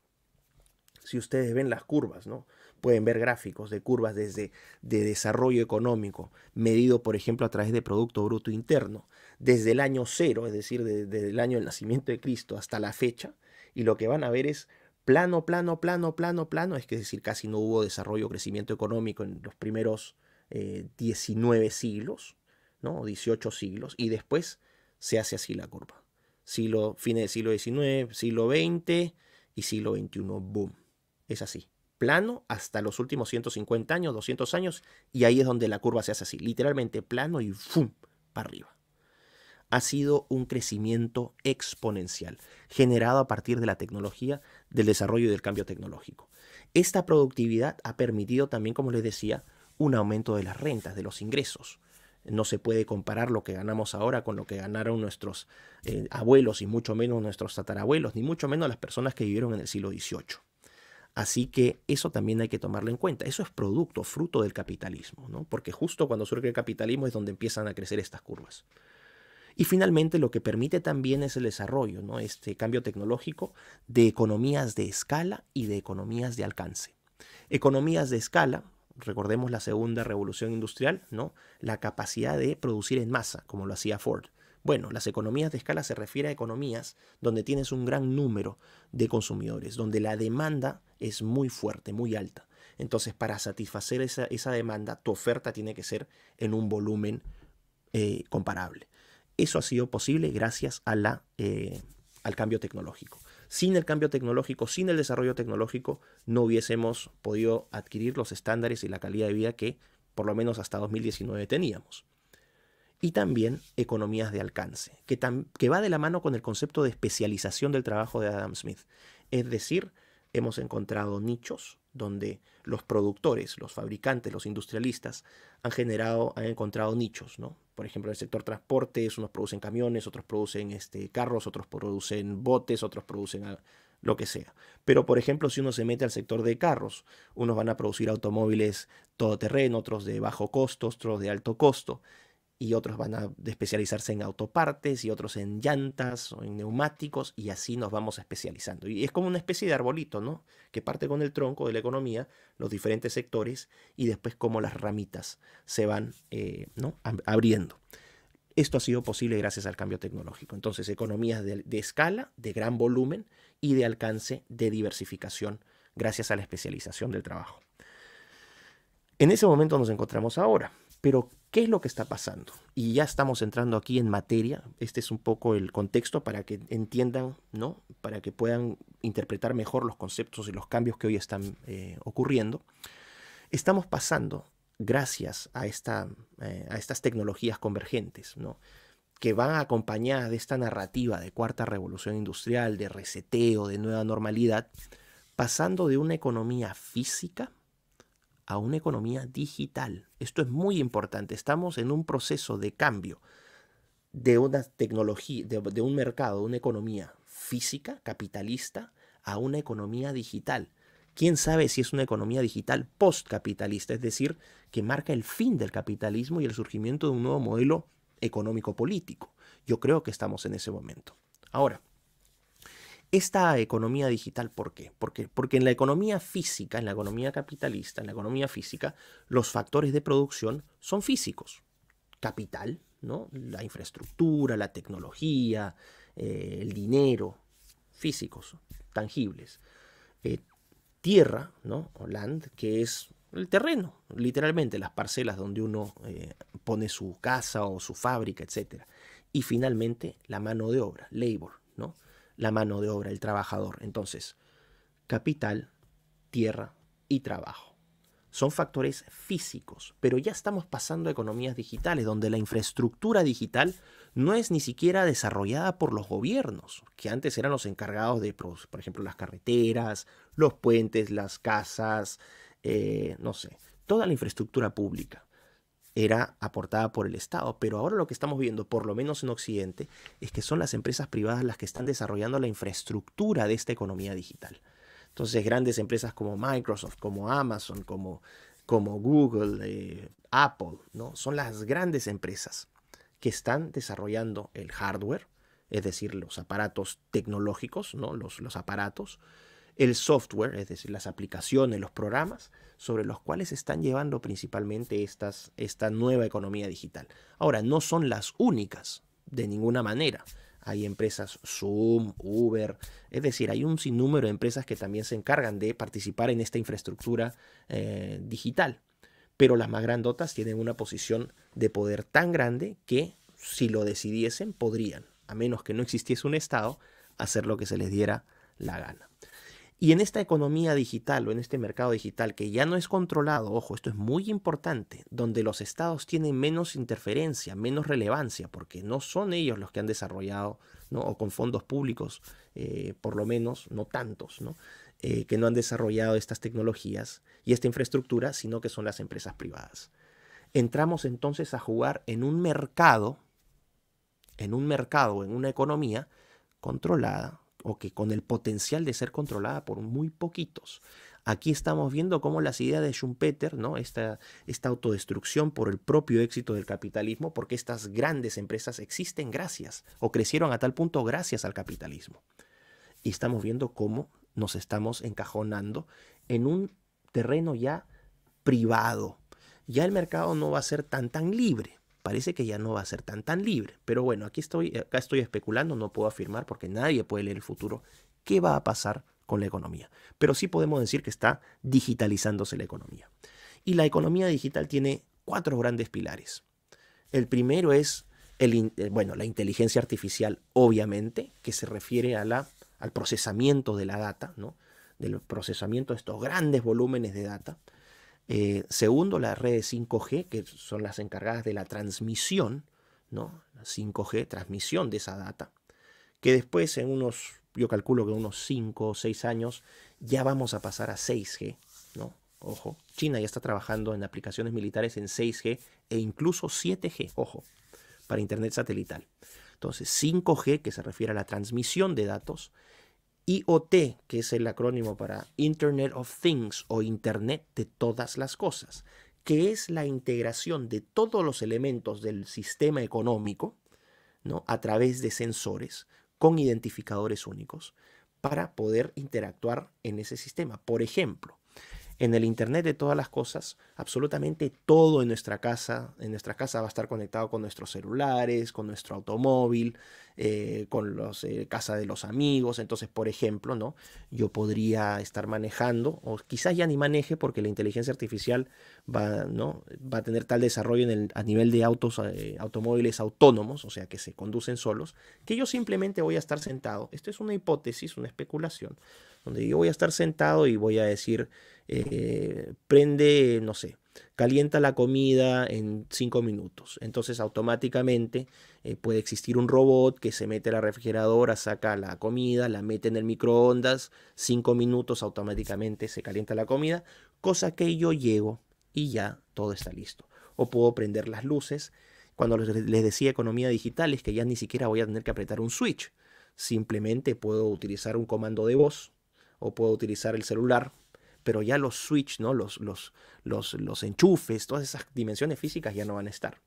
Si ustedes ven las curvas, ¿no? Pueden ver gráficos de curvas desde de desarrollo económico, medido por ejemplo a través de Producto Bruto Interno, desde el año cero, es decir, desde, el año del nacimiento de Cristo hasta la fecha, y lo que van a ver es plano, plano, plano, plano, plano, es decir, casi no hubo desarrollo, o crecimiento económico en los primeros 19 eh, siglos, ¿no? 18 siglos, y después se hace así la curva. Siglo, fines del siglo XIX, siglo XX y siglo XXI, boom. Es así, plano hasta los últimos 150 años, 200 años, y ahí es donde la curva se hace así, literalmente plano y ¡fum! para arriba ha sido un crecimiento exponencial, generado a partir de la tecnología, del desarrollo y del cambio tecnológico. Esta productividad ha permitido también, como les decía, un aumento de las rentas, de los ingresos. No se puede comparar lo que ganamos ahora con lo que ganaron nuestros eh, abuelos y mucho menos nuestros tatarabuelos, ni mucho menos las personas que vivieron en el siglo XVIII. Así que eso también hay que tomarlo en cuenta. Eso es producto, fruto del capitalismo, ¿no? porque justo cuando surge el capitalismo es donde empiezan a crecer estas curvas. Y finalmente lo que permite también es el desarrollo, ¿no? este cambio tecnológico de economías de escala y de economías de alcance. Economías de escala, recordemos la segunda revolución industrial, ¿no? la capacidad de producir en masa, como lo hacía Ford. Bueno, las economías de escala se refiere a economías donde tienes un gran número de consumidores, donde la demanda es muy fuerte, muy alta. Entonces, para satisfacer esa, demanda, tu oferta tiene que ser en un volumen eh, comparable. Eso ha sido posible gracias eh, al cambio tecnológico. Sin el cambio tecnológico, sin el desarrollo tecnológico, no hubiésemos podido adquirir los estándares y la calidad de vida que por lo menos hasta 2019 teníamos. Y también economías de alcance, que, que va de la mano con el concepto de especialización del trabajo de Adam Smith. Es decir, hemos encontrado nichos donde los productores, los fabricantes, los industrialistas han generado, han encontrado nichos, ¿no? Por ejemplo, en el sector transportes, unos producen camiones, otros producen este, carros, otros producen botes, otros producen lo que sea. Pero, por ejemplo, si uno se mete al sector de carros, unos van a producir automóviles todoterreno, otros de bajo costo, otros de alto costo y otros van a especializarse en autopartes y otros en llantas o en neumáticos y así nos vamos especializando. Y es como una especie de arbolito, ¿no? Que parte con el tronco de la economía, los diferentes sectores y después como las ramitas se van eh, abriendo. Esto ha sido posible gracias al cambio tecnológico. Entonces, economías de escala, de gran volumen y de alcance de diversificación gracias a la especialización del trabajo. En ese momento nos encontramos ahora. Pero, ¿qué es lo que está pasando? Y ya estamos entrando aquí en materia. Este es un poco el contexto para que entiendan, ¿no? Para que puedan interpretar mejor los conceptos y los cambios que hoy están eh, ocurriendo. Estamos pasando, gracias a, eh, a estas tecnologías convergentes, ¿no? que van acompañadas de esta narrativa de cuarta revolución industrial, de reseteo, de nueva normalidad, pasando de una economía física a una economía digital. Esto es muy importante. Estamos en un proceso de cambio de una tecnología, de, un mercado, de una economía física, capitalista, a una economía digital. ¿Quién sabe si es una economía digital postcapitalista? Es decir, que marca el fin del capitalismo y el surgimiento de un nuevo modelo económico-político. Yo creo que estamos en ese momento. Ahora, esta economía digital, ¿por qué? Porque, porque en la economía física, en la economía capitalista, en la economía física, los factores de producción son físicos. Capital, ¿no? La infraestructura, la tecnología, eh, el dinero, físicos, tangibles. Eh, tierra, ¿no? O land, que es el terreno, literalmente, las parcelas donde uno eh, pone su casa o su fábrica, etc. Y finalmente, la mano de obra, labor, ¿no? la mano de obra, el trabajador. Entonces, capital, tierra y trabajo. Son factores físicos, pero ya estamos pasando a economías digitales, donde la infraestructura digital no es ni siquiera desarrollada por los gobiernos, que antes eran los encargados de, por ejemplo, las carreteras, los puentes, las casas, eh, no sé, toda la infraestructura pública era aportada por el Estado. Pero ahora lo que estamos viendo, por lo menos en Occidente, es que son las empresas privadas las que están desarrollando la infraestructura de esta economía digital. Entonces, grandes empresas como Microsoft, como Amazon, como, Google, eh, Apple, ¿no? son las grandes empresas que están desarrollando el hardware, es decir, los aparatos tecnológicos, ¿no? los aparatos, el software, es decir, las aplicaciones, los programas sobre los cuales se están llevando principalmente esta nueva economía digital. Ahora, no son las únicas, de ninguna manera. Hay empresas Zoom, Uber, es decir, hay un sinnúmero de empresas que también se encargan de participar en esta infraestructura eh, digital. Pero las más grandotas tienen una posición de poder tan grande que si lo decidiesen podrían, a menos que no existiese un Estado, hacer lo que se les diera la gana. Y en esta economía digital o en este mercado digital que ya no es controlado, ojo, esto es muy importante, donde los estados tienen menos interferencia, menos relevancia, porque no son ellos los que han desarrollado, ¿no? o con fondos públicos, eh, por lo menos, no tantos, eh, que no han desarrollado estas tecnologías y esta infraestructura, sino que son las empresas privadas. Entramos entonces a jugar en un mercado, en un mercado, en una economía controlada o que con el potencial de ser controlada por muy poquitos. Aquí estamos viendo cómo las ideas de Schumpeter, ¿no? esta, esta autodestrucción por el propio éxito del capitalismo, porque estas grandes empresas existen gracias o crecieron a tal punto gracias al capitalismo. Y estamos viendo cómo nos estamos encajonando en un terreno ya privado. Ya el mercado no va a ser tan tan libre parece que ya no va a ser tan tan libre. Pero bueno, aquí estoy, acá estoy especulando, no puedo afirmar porque nadie puede leer el futuro qué va a pasar con la economía. Pero sí podemos decir que está digitalizándose la economía. Y la economía digital tiene cuatro grandes pilares. El primero es el, eh, bueno, la inteligencia artificial, obviamente, que se refiere a la, al procesamiento de la data, ¿no? del procesamiento de estos grandes volúmenes de data. Eh, segundo, las redes 5G, que son las encargadas de la transmisión, ¿no? 5G, transmisión de esa data, que después en unos, yo calculo que unos 5 o 6 años, ya vamos a pasar a 6G, ¿no? Ojo, China ya está trabajando en aplicaciones militares en 6G e incluso 7G, ojo, para Internet satelital. Entonces, 5G, que se refiere a la transmisión de datos, IoT, que es el acrónimo para Internet of Things o Internet de todas las cosas, que es la integración de todos los elementos del sistema económico ¿no? a través de sensores con identificadores únicos para poder interactuar en ese sistema. Por ejemplo, en el Internet de todas las cosas, absolutamente todo en nuestra casa, en nuestra casa va a estar conectado con nuestros celulares, con nuestro automóvil, eh, con la eh, casa de los amigos. Entonces, por ejemplo, ¿no? Yo podría estar manejando, o quizás ya ni maneje, porque la inteligencia artificial va, ¿no? va a tener tal desarrollo en a nivel de autos, eh, automóviles autónomos, o sea que se conducen solos, que yo simplemente voy a estar sentado. Esto es una hipótesis, una especulación donde yo voy a estar sentado y voy a decir, eh, prende, no sé, calienta la comida en cinco minutos. Entonces automáticamente eh, puede existir un robot que se mete a la refrigeradora, saca la comida, la mete en el microondas, cinco minutos automáticamente se calienta la comida, cosa que yo llego y ya todo está listo. O puedo prender las luces. Cuando les decía economía digital es que ya ni siquiera voy a tener que apretar un switch. Simplemente puedo utilizar un comando de voz o puedo utilizar el celular, pero ya los switch, ¿no? los, los, los, los enchufes, todas esas dimensiones físicas ya no van a estar.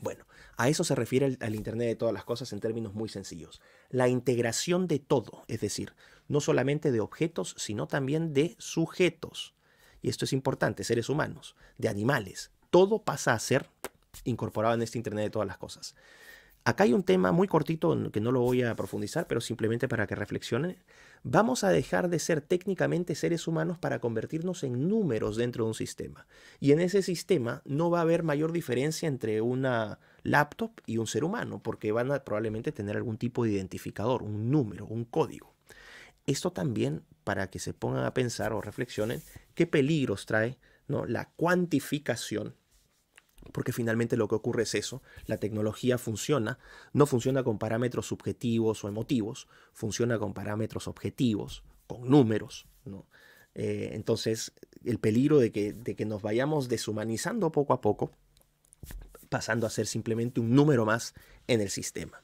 Bueno, a eso se refiere el, al Internet de todas las cosas en términos muy sencillos. La integración de todo, es decir, no solamente de objetos, sino también de sujetos. Y esto es importante, seres humanos, de animales. Todo pasa a ser incorporado en este Internet de todas las cosas. Acá hay un tema muy cortito que no lo voy a profundizar, pero simplemente para que reflexionen vamos a dejar de ser técnicamente seres humanos para convertirnos en números dentro de un sistema. Y en ese sistema no va a haber mayor diferencia entre una laptop y un ser humano, porque van a probablemente tener algún tipo de identificador, un número, un código. Esto también para que se pongan a pensar o reflexionen qué peligros trae la cuantificación porque finalmente lo que ocurre es eso, la tecnología funciona, no funciona con parámetros subjetivos o emotivos, funciona con parámetros objetivos, con números, ¿no? Eh, entonces, el peligro de que, de que nos vayamos deshumanizando poco a poco, pasando a ser simplemente un número más en el sistema.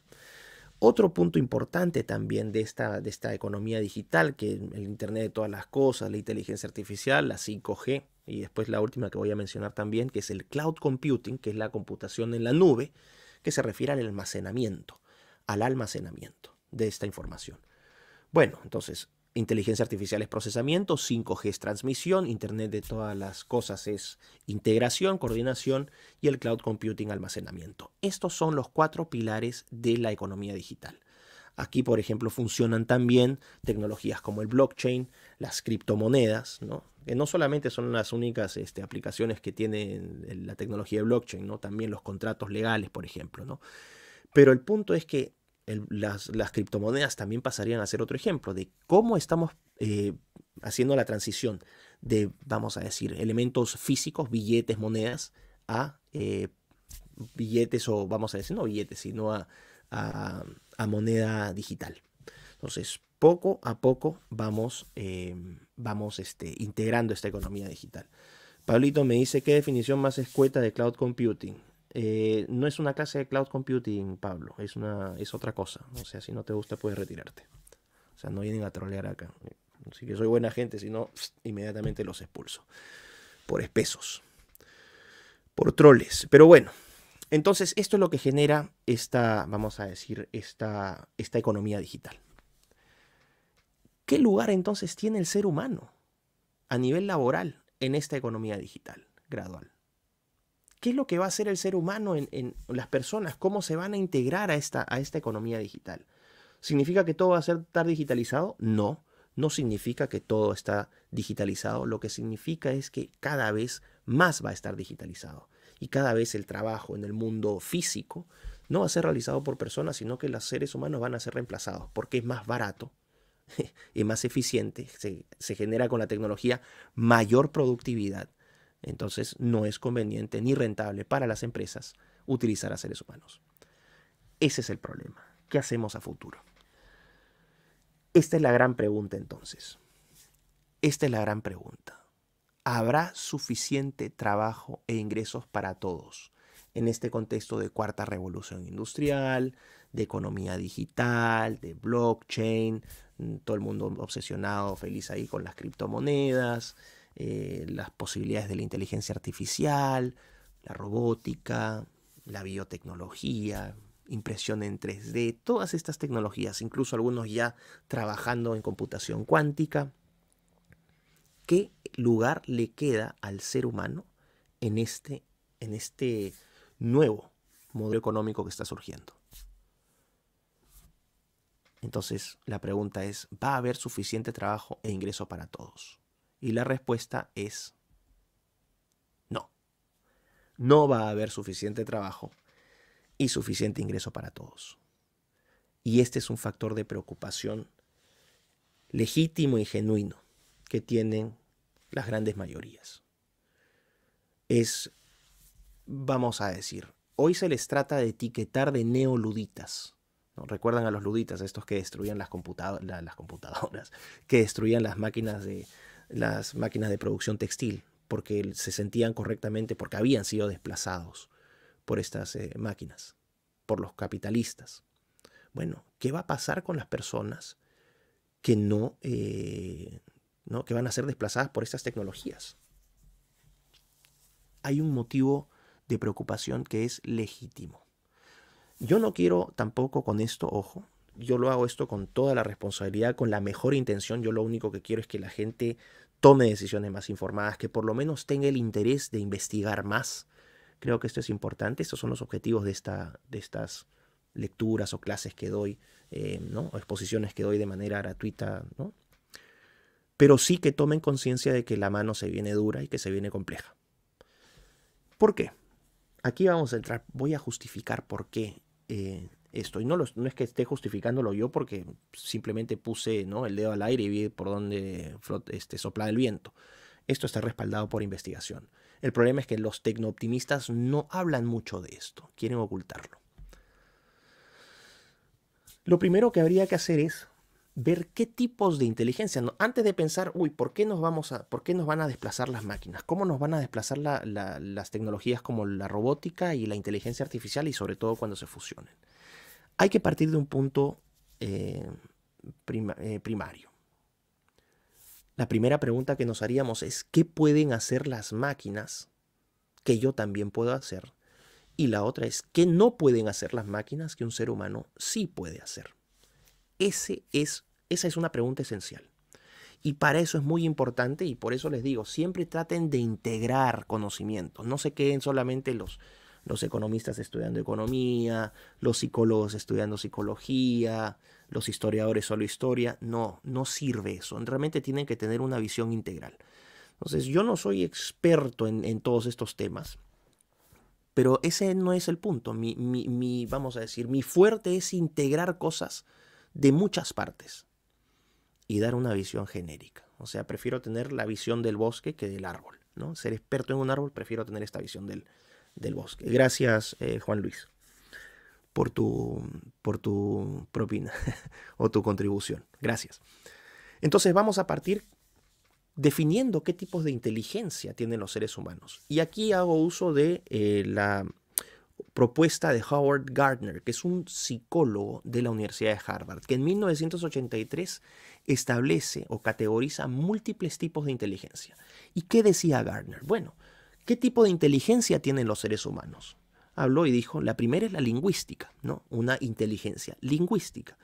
Otro punto importante también de esta, de esta economía digital, que el Internet de todas las cosas, la inteligencia artificial, la 5G, y después la última que voy a mencionar también, que es el cloud computing, que es la computación en la nube, que se refiere al almacenamiento, al almacenamiento de esta información. Bueno, entonces, inteligencia artificial es procesamiento, 5G es transmisión, Internet de todas las cosas es integración, coordinación y el cloud computing almacenamiento. Estos son los cuatro pilares de la economía digital. Aquí, por ejemplo, funcionan también tecnologías como el blockchain, las criptomonedas, ¿no? que no solamente son las únicas este, aplicaciones que tiene la tecnología de blockchain, ¿no? también los contratos legales, por ejemplo. ¿no? Pero el punto es que las, criptomonedas también pasarían a ser otro ejemplo de cómo estamos eh, haciendo la transición de, vamos a decir, elementos físicos, billetes, monedas, a eh, billetes o, vamos a decir, no billetes, sino a a moneda digital. Entonces, poco a poco vamos, em, vamos este, integrando esta economía digital. Pablito me dice, ¿qué definición más escueta de cloud computing? Eh, no es una clase de cloud computing, Pablo, es, una, es otra cosa. O sea, si no te gusta, puedes retirarte. O sea, no vienen a trolear acá. Así que soy buena gente, si no, inmediatamente los expulso. Por espesos. Por troles. Pero bueno, entonces, esto es lo que genera esta, vamos a decir, esta, esta economía digital. ¿Qué lugar entonces tiene el ser humano a nivel laboral en esta economía digital gradual? ¿Qué es lo que va a hacer el ser humano en, las personas? ¿Cómo se van a integrar a esta, a esta economía digital? ¿Significa que todo va a ser, estar digitalizado? No, no significa que todo está digitalizado. Lo que significa es que cada vez más va a estar digitalizado y cada vez el trabajo en el mundo físico no va a ser realizado por personas, sino que los seres humanos van a ser reemplazados porque es más barato [LAUGHS] y más eficiente, se, se genera con la tecnología mayor productividad. Entonces no es conveniente ni rentable para las empresas utilizar a seres humanos. Ese es el problema. ¿Qué hacemos a futuro? Esta es la gran pregunta entonces. Esta es la gran pregunta habrá suficiente trabajo e ingresos para todos en este contexto de cuarta revolución industrial, de economía digital, de blockchain, mm, todo el mundo obsesionado, feliz ahí con las criptomonedas, eh, las posibilidades de la inteligencia artificial, la robótica, la biotecnología, impresión en 3D, todas estas tecnologías, incluso algunos ya trabajando en computación cuántica. ¿Qué lugar le queda al ser humano en este, en este nuevo modelo económico que está surgiendo? Entonces, la pregunta es, ¿va a haber suficiente trabajo e ingreso para todos? Y la respuesta es no. No va a haber suficiente trabajo y suficiente ingreso para todos. Y este es un factor de preocupación legítimo y genuino que tienen las grandes mayorías. Es, vamos a decir, hoy se les trata de etiquetar de neoluditas. ¿no? Recuerdan a los luditas, estos que destruían las, las computadoras, [LAUGHS] que destruían las máquinas de, las máquinas de producción textil, porque se sentían correctamente, porque habían sido desplazados por estas eh, máquinas, por los capitalistas. Bueno, ¿qué va a pasar con las personas que no, eh, ¿no? que van a ser desplazadas por estas tecnologías. Hay un motivo de preocupación que es legítimo. Yo no quiero tampoco con esto, ojo, yo lo hago esto con toda la responsabilidad, con la mejor intención, yo lo único que quiero es que la gente tome decisiones más informadas, que por lo menos tenga el interés de investigar más. Creo que esto es importante, estos son los objetivos de, esta, de estas lecturas o clases que doy, eh, ¿no? o exposiciones que doy de manera gratuita, ¿no? pero sí que tomen conciencia de que la mano se viene dura y que se viene compleja. ¿Por qué? Aquí vamos a entrar, voy a justificar por qué eh, esto. Y no, es que esté justificándolo yo porque simplemente puse ¿no? el dedo al aire y vi por dónde este, soplaba el viento. Esto está respaldado por investigación. El problema es que los tecnooptimistas no hablan mucho de esto, quieren ocultarlo. Lo primero que habría que hacer es ver qué tipos de inteligencia, antes de pensar, uy, ¿por qué, nos vamos a, ¿por qué nos van a desplazar las máquinas? ¿Cómo nos van a desplazar las tecnologías como la robótica y la inteligencia artificial y sobre todo cuando se fusionen? Hay que partir de un punto eh, eh, primario. La primera pregunta que nos haríamos es, ¿qué pueden hacer las máquinas que yo también puedo hacer? Y la otra es, ¿qué no pueden hacer las máquinas que un ser humano sí puede hacer? es, esa es una pregunta esencial. Y para eso es muy importante y por eso les digo, siempre traten de integrar conocimientos. No se queden solamente los, economistas estudiando economía, los psicólogos estudiando psicología, los historiadores solo historia. No, no sirve eso. Realmente tienen que tener una visión integral. Entonces, yo no soy experto en, todos estos temas, pero ese no es el punto. vamos a decir, mi fuerte es integrar cosas de muchas partes y dar una visión genérica. O sea, prefiero tener la visión del bosque que del árbol. ¿no? Ser experto en un árbol, prefiero tener esta visión del, bosque. Gracias, eh, Juan Luis, por tu, por tu propina [LAUGHS] o tu contribución. Gracias. Entonces vamos a partir definiendo qué tipos de inteligencia tienen los seres humanos. Y aquí hago uso de eh, la propuesta de Howard Gardner, que es un psicólogo de la Universidad de Harvard, que en 1983 establece o categoriza múltiples tipos de inteligencia. ¿Y qué decía Gardner? Bueno, ¿qué tipo de inteligencia tienen los seres humanos? Habló y dijo, la primera es la lingüística, ¿no? Una inteligencia lingüística.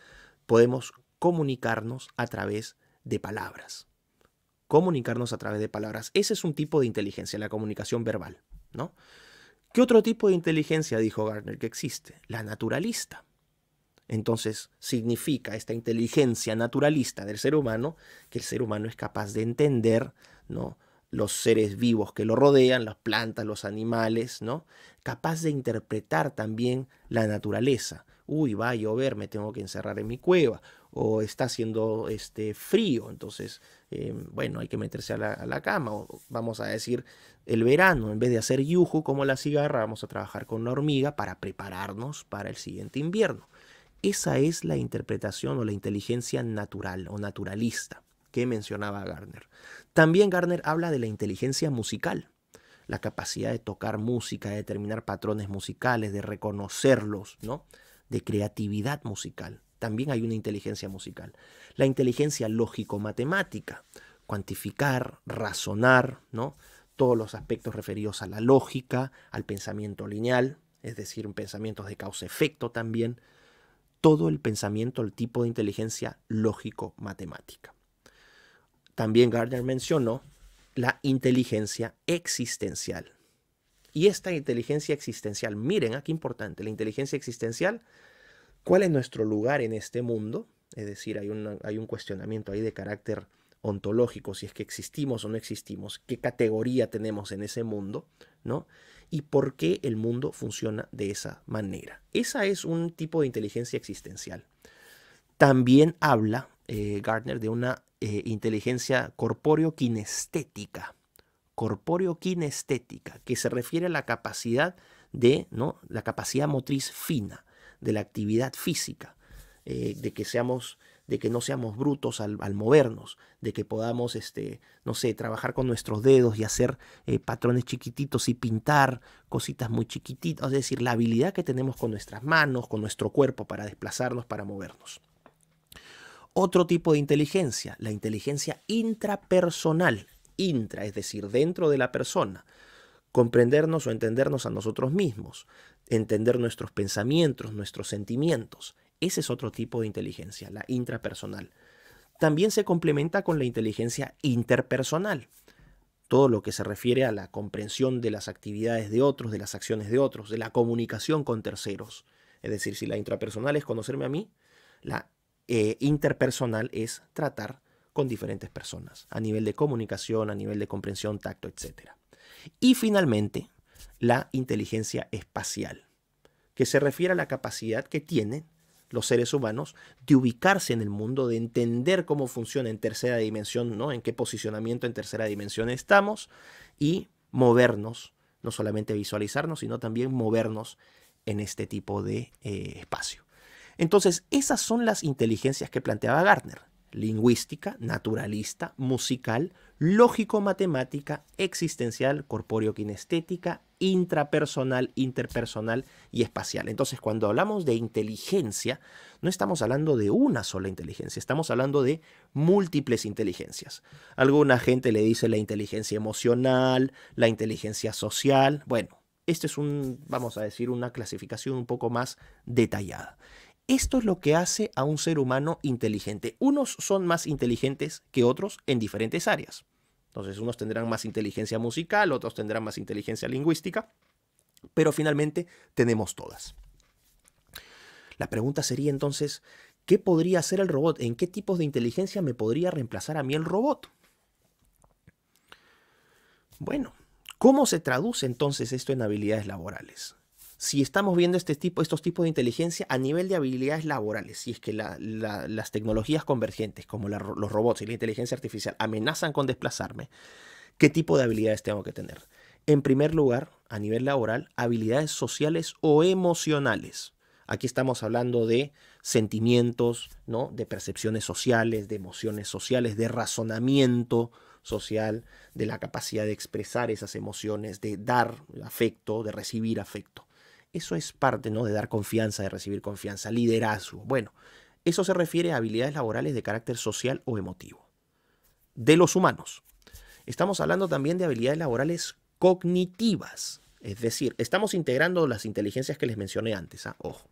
Podemos comunicarnos a través de palabras. Comunicarnos a través de palabras. Ese es un tipo de inteligencia, la comunicación verbal, ¿no? ¿Qué otro tipo de inteligencia, dijo Gardner, que existe? La naturalista. Entonces, significa esta inteligencia naturalista del ser humano que el ser humano es capaz de entender ¿no? los seres vivos que lo rodean, las plantas, los animales, ¿no? capaz de interpretar también la naturaleza. Uy, va a llover, me tengo que encerrar en mi cueva o está haciendo este, frío, entonces, em, bueno, hay que meterse a la, cama, o vamos a decir, el verano, en vez de hacer yuju como la cigarra, vamos a trabajar con la hormiga para prepararnos para el siguiente invierno. Esa es la interpretación o la inteligencia natural o naturalista que mencionaba Garner. También Garner habla de la inteligencia musical, la capacidad de tocar música, de determinar patrones musicales, de reconocerlos, ¿no? De creatividad musical también hay una inteligencia musical. La inteligencia lógico-matemática, cuantificar, razonar, ¿no? todos los aspectos referidos a la lógica, al pensamiento lineal, es decir, un pensamiento de causa-efecto también, todo el pensamiento, el tipo de inteligencia lógico-matemática. También Gardner mencionó la inteligencia existencial. Y esta inteligencia existencial, miren, aquí ah, importante, la inteligencia existencial cuál es nuestro lugar en este mundo, es decir, hay, un cuestionamiento ahí de carácter ontológico, si es que existimos o no existimos, qué categoría tenemos en ese mundo, ¿no? Y por qué el mundo funciona de esa manera. Esa es un tipo de inteligencia existencial. También habla eh, Gardner de una eh, inteligencia corpóreo-kinestética, corpóreo-kinestética, que se refiere a la capacidad de, ¿no? La capacidad motriz fina de la actividad física, eh, de que seamos de que no seamos brutos al, movernos, de que podamos, este, no sé, trabajar con nuestros dedos y hacer eh, patrones chiquititos y pintar cositas muy chiquititas, es decir, la habilidad que tenemos con nuestras manos, con nuestro cuerpo para desplazarnos, para movernos. Otro tipo de inteligencia, la inteligencia intrapersonal, intra, es decir, dentro de la persona, comprendernos o entendernos a nosotros mismos, entender nuestros pensamientos, nuestros sentimientos. Ese es otro tipo de inteligencia, la intrapersonal. También se complementa con la inteligencia interpersonal, todo lo que se refiere a la comprensión de las actividades de otros, de las acciones de otros, de la comunicación con terceros. Es decir, si la intrapersonal es conocerme a mí, la eh, interpersonal es tratar con diferentes personas, a nivel de comunicación, a nivel de comprensión, tacto, etcétera. Y finalmente, la inteligencia espacial, que se refiere a la capacidad que tienen los seres humanos de ubicarse en el mundo, de entender cómo funciona en tercera dimensión, en qué posicionamiento en tercera dimensión estamos y movernos, no solamente visualizarnos, sino también movernos en este tipo de eh, espacio. Entonces, esas son las inteligencias que planteaba Gardner. Lingüística, naturalista, musical, lógico-matemática, existencial, corpóreo-kinestética, intrapersonal, interpersonal y espacial. Entonces, cuando hablamos de inteligencia, no estamos hablando de una sola inteligencia, estamos hablando de múltiples inteligencias. Alguna gente le dice la inteligencia emocional, la inteligencia social. Bueno, esto es un, vamos a decir, una clasificación un poco más detallada. Esto es lo que hace a un ser humano inteligente. Unos son más inteligentes que otros en diferentes áreas. Entonces unos tendrán más inteligencia musical, otros tendrán más inteligencia lingüística, pero finalmente tenemos todas. La pregunta sería entonces, ¿qué podría hacer el robot? ¿En qué tipos de inteligencia me podría reemplazar a mí el robot? Bueno, ¿cómo se traduce entonces esto en habilidades laborales? si estamos viendo este tipo, estos tipos de inteligencia a nivel de habilidades laborales, si es que las tecnologías convergentes como los robots y la inteligencia artificial amenazan con desplazarme, ¿qué tipo de habilidades tengo que tener? En primer lugar, a nivel laboral, habilidades sociales o emocionales. Aquí estamos hablando de sentimientos, ¿no? de percepciones sociales, de emociones sociales, de razonamiento, social, de la capacidad de expresar esas emociones, de dar afecto, de recibir afecto. Eso es parte ¿no? de dar confianza, de recibir confianza, liderazgo. Bueno, eso se refiere a habilidades laborales de carácter social o emotivo. De los humanos. Estamos hablando también de habilidades laborales cognitivas. Es decir, estamos integrando las inteligencias que les mencioné antes. ¿ah? Ojo.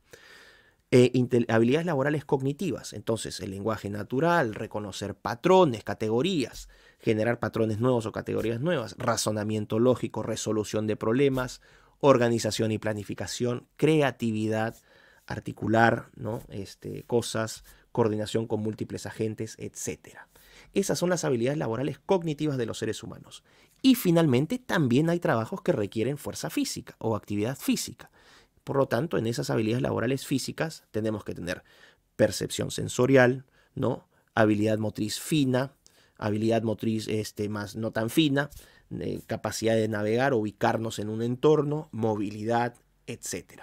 Eh, habilidades laborales cognitivas. Entonces, el lenguaje natural, reconocer patrones, categorías, generar patrones nuevos o categorías nuevas, razonamiento lógico, resolución de problemas, organización y planificación, creatividad, articular ¿no? este, cosas, coordinación con múltiples agentes, etc. Esas son las habilidades laborales cognitivas de los seres humanos. Y finalmente, también hay trabajos que requieren fuerza física o actividad física. Por lo tanto, en esas habilidades laborales físicas tenemos que tener percepción sensorial, ¿no? habilidad motriz fina, habilidad motriz este, más no tan fina, eh, capacidad de navegar, ubicarnos en un entorno, movilidad, etc.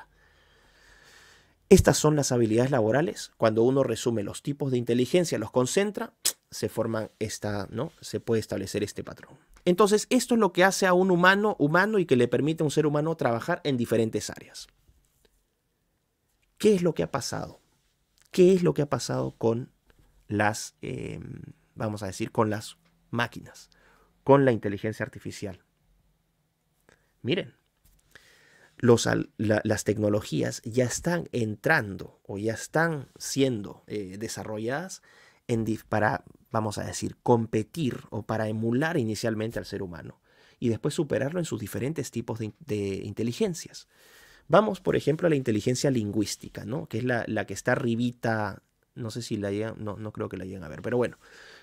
Estas son las habilidades laborales. Cuando uno resume los tipos de inteligencia, los concentra, se forman esta, ¿no? Se puede establecer este patrón. Entonces, esto es lo que hace a un humano humano y que le permite a un ser humano trabajar en diferentes áreas. ¿Qué es lo que ha pasado? ¿Qué es lo que ha pasado con las, em, vamos a decir, con las máquinas? con la inteligencia artificial. Miren, los, las tecnologías ya están entrando o ya están siendo eh, desarrolladas en, para, vamos a decir, competir o para emular inicialmente al ser humano y después superarlo en sus diferentes tipos de, inteligencias. Vamos, por ejemplo, a la inteligencia lingüística, ¿no? Que es la, que está arribita, no sé si la llegan, no, no creo que la lleguen a ver, pero bueno,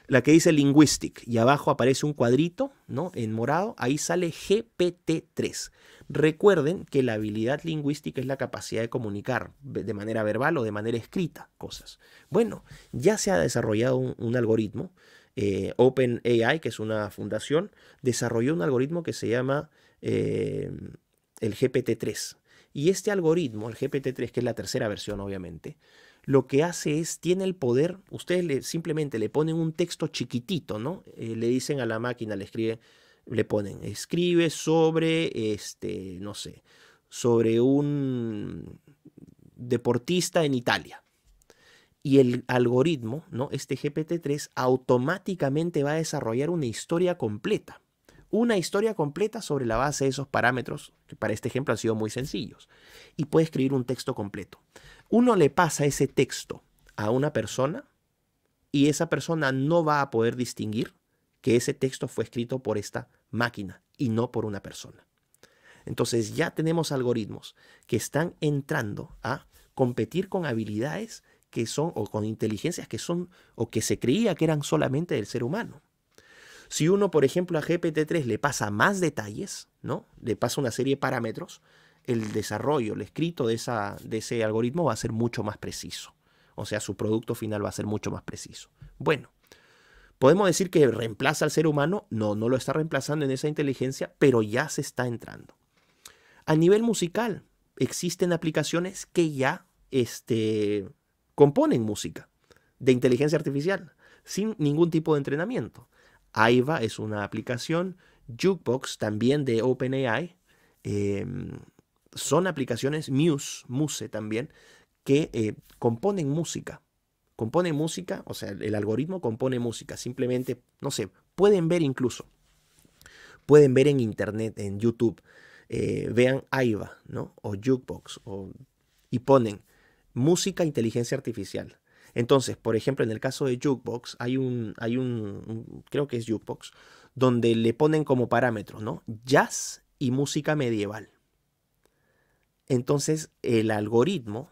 la que dice Linguistic, y abajo aparece un cuadrito, ¿no? En morado, ahí sale GPT-3. Recuerden que la habilidad lingüística es la capacidad de comunicar de manera verbal o de manera escrita cosas. Bueno, ya se ha desarrollado un, algoritmo. Eh, OpenAI, que es una fundación, desarrolló un algoritmo que se llama eh, el GPT-3. Y este algoritmo, el GPT-3, que es la tercera versión obviamente, lo que hace es, tiene el poder, ustedes simplemente le ponen un texto chiquitito, ¿no? Eh, le dicen a la máquina, le escribe le ponen, escribe sobre, este, no sé, sobre un deportista en Italia. Y el algoritmo, ¿no? Este GPT-3 automáticamente va a desarrollar una historia completa. Una historia completa sobre la base de esos parámetros, que para este ejemplo han sido muy sencillos. Y puede escribir un texto completo uno le pasa ese texto a una persona y esa persona no va a poder distinguir que ese texto fue escrito por esta máquina y no por una persona. Entonces ya tenemos algoritmos que están entrando a competir con habilidades que son o con inteligencias que son o que se creía que eran solamente del ser humano. Si uno, por ejemplo, a GPT-3 le pasa más detalles, ¿no? Le pasa una serie de parámetros, el desarrollo, el escrito de, esa, de ese algoritmo va a ser mucho más preciso. O sea, su producto final va a ser mucho más preciso. Bueno, ¿podemos decir que reemplaza al ser humano? No, no lo está reemplazando en esa inteligencia, pero ya se está entrando. A nivel musical, existen aplicaciones que ya este, componen música de inteligencia artificial sin ningún tipo de entrenamiento. AIVA es una aplicación, Jukebox también de OpenAI, em, son aplicaciones Muse, Muse también, que eh, componen música. Componen música, o sea, el algoritmo compone música. Simplemente, no sé, pueden ver incluso. Pueden ver en internet, en YouTube. Eh, vean AIVA, ¿no? O Jukebox, y ponen música inteligencia artificial. Entonces, por ejemplo, en el caso de Jukebox, hay un, hay un, creo que es Jukebox, donde le ponen como parámetros, ¿no? Jazz y música medieval. Entonces el algoritmo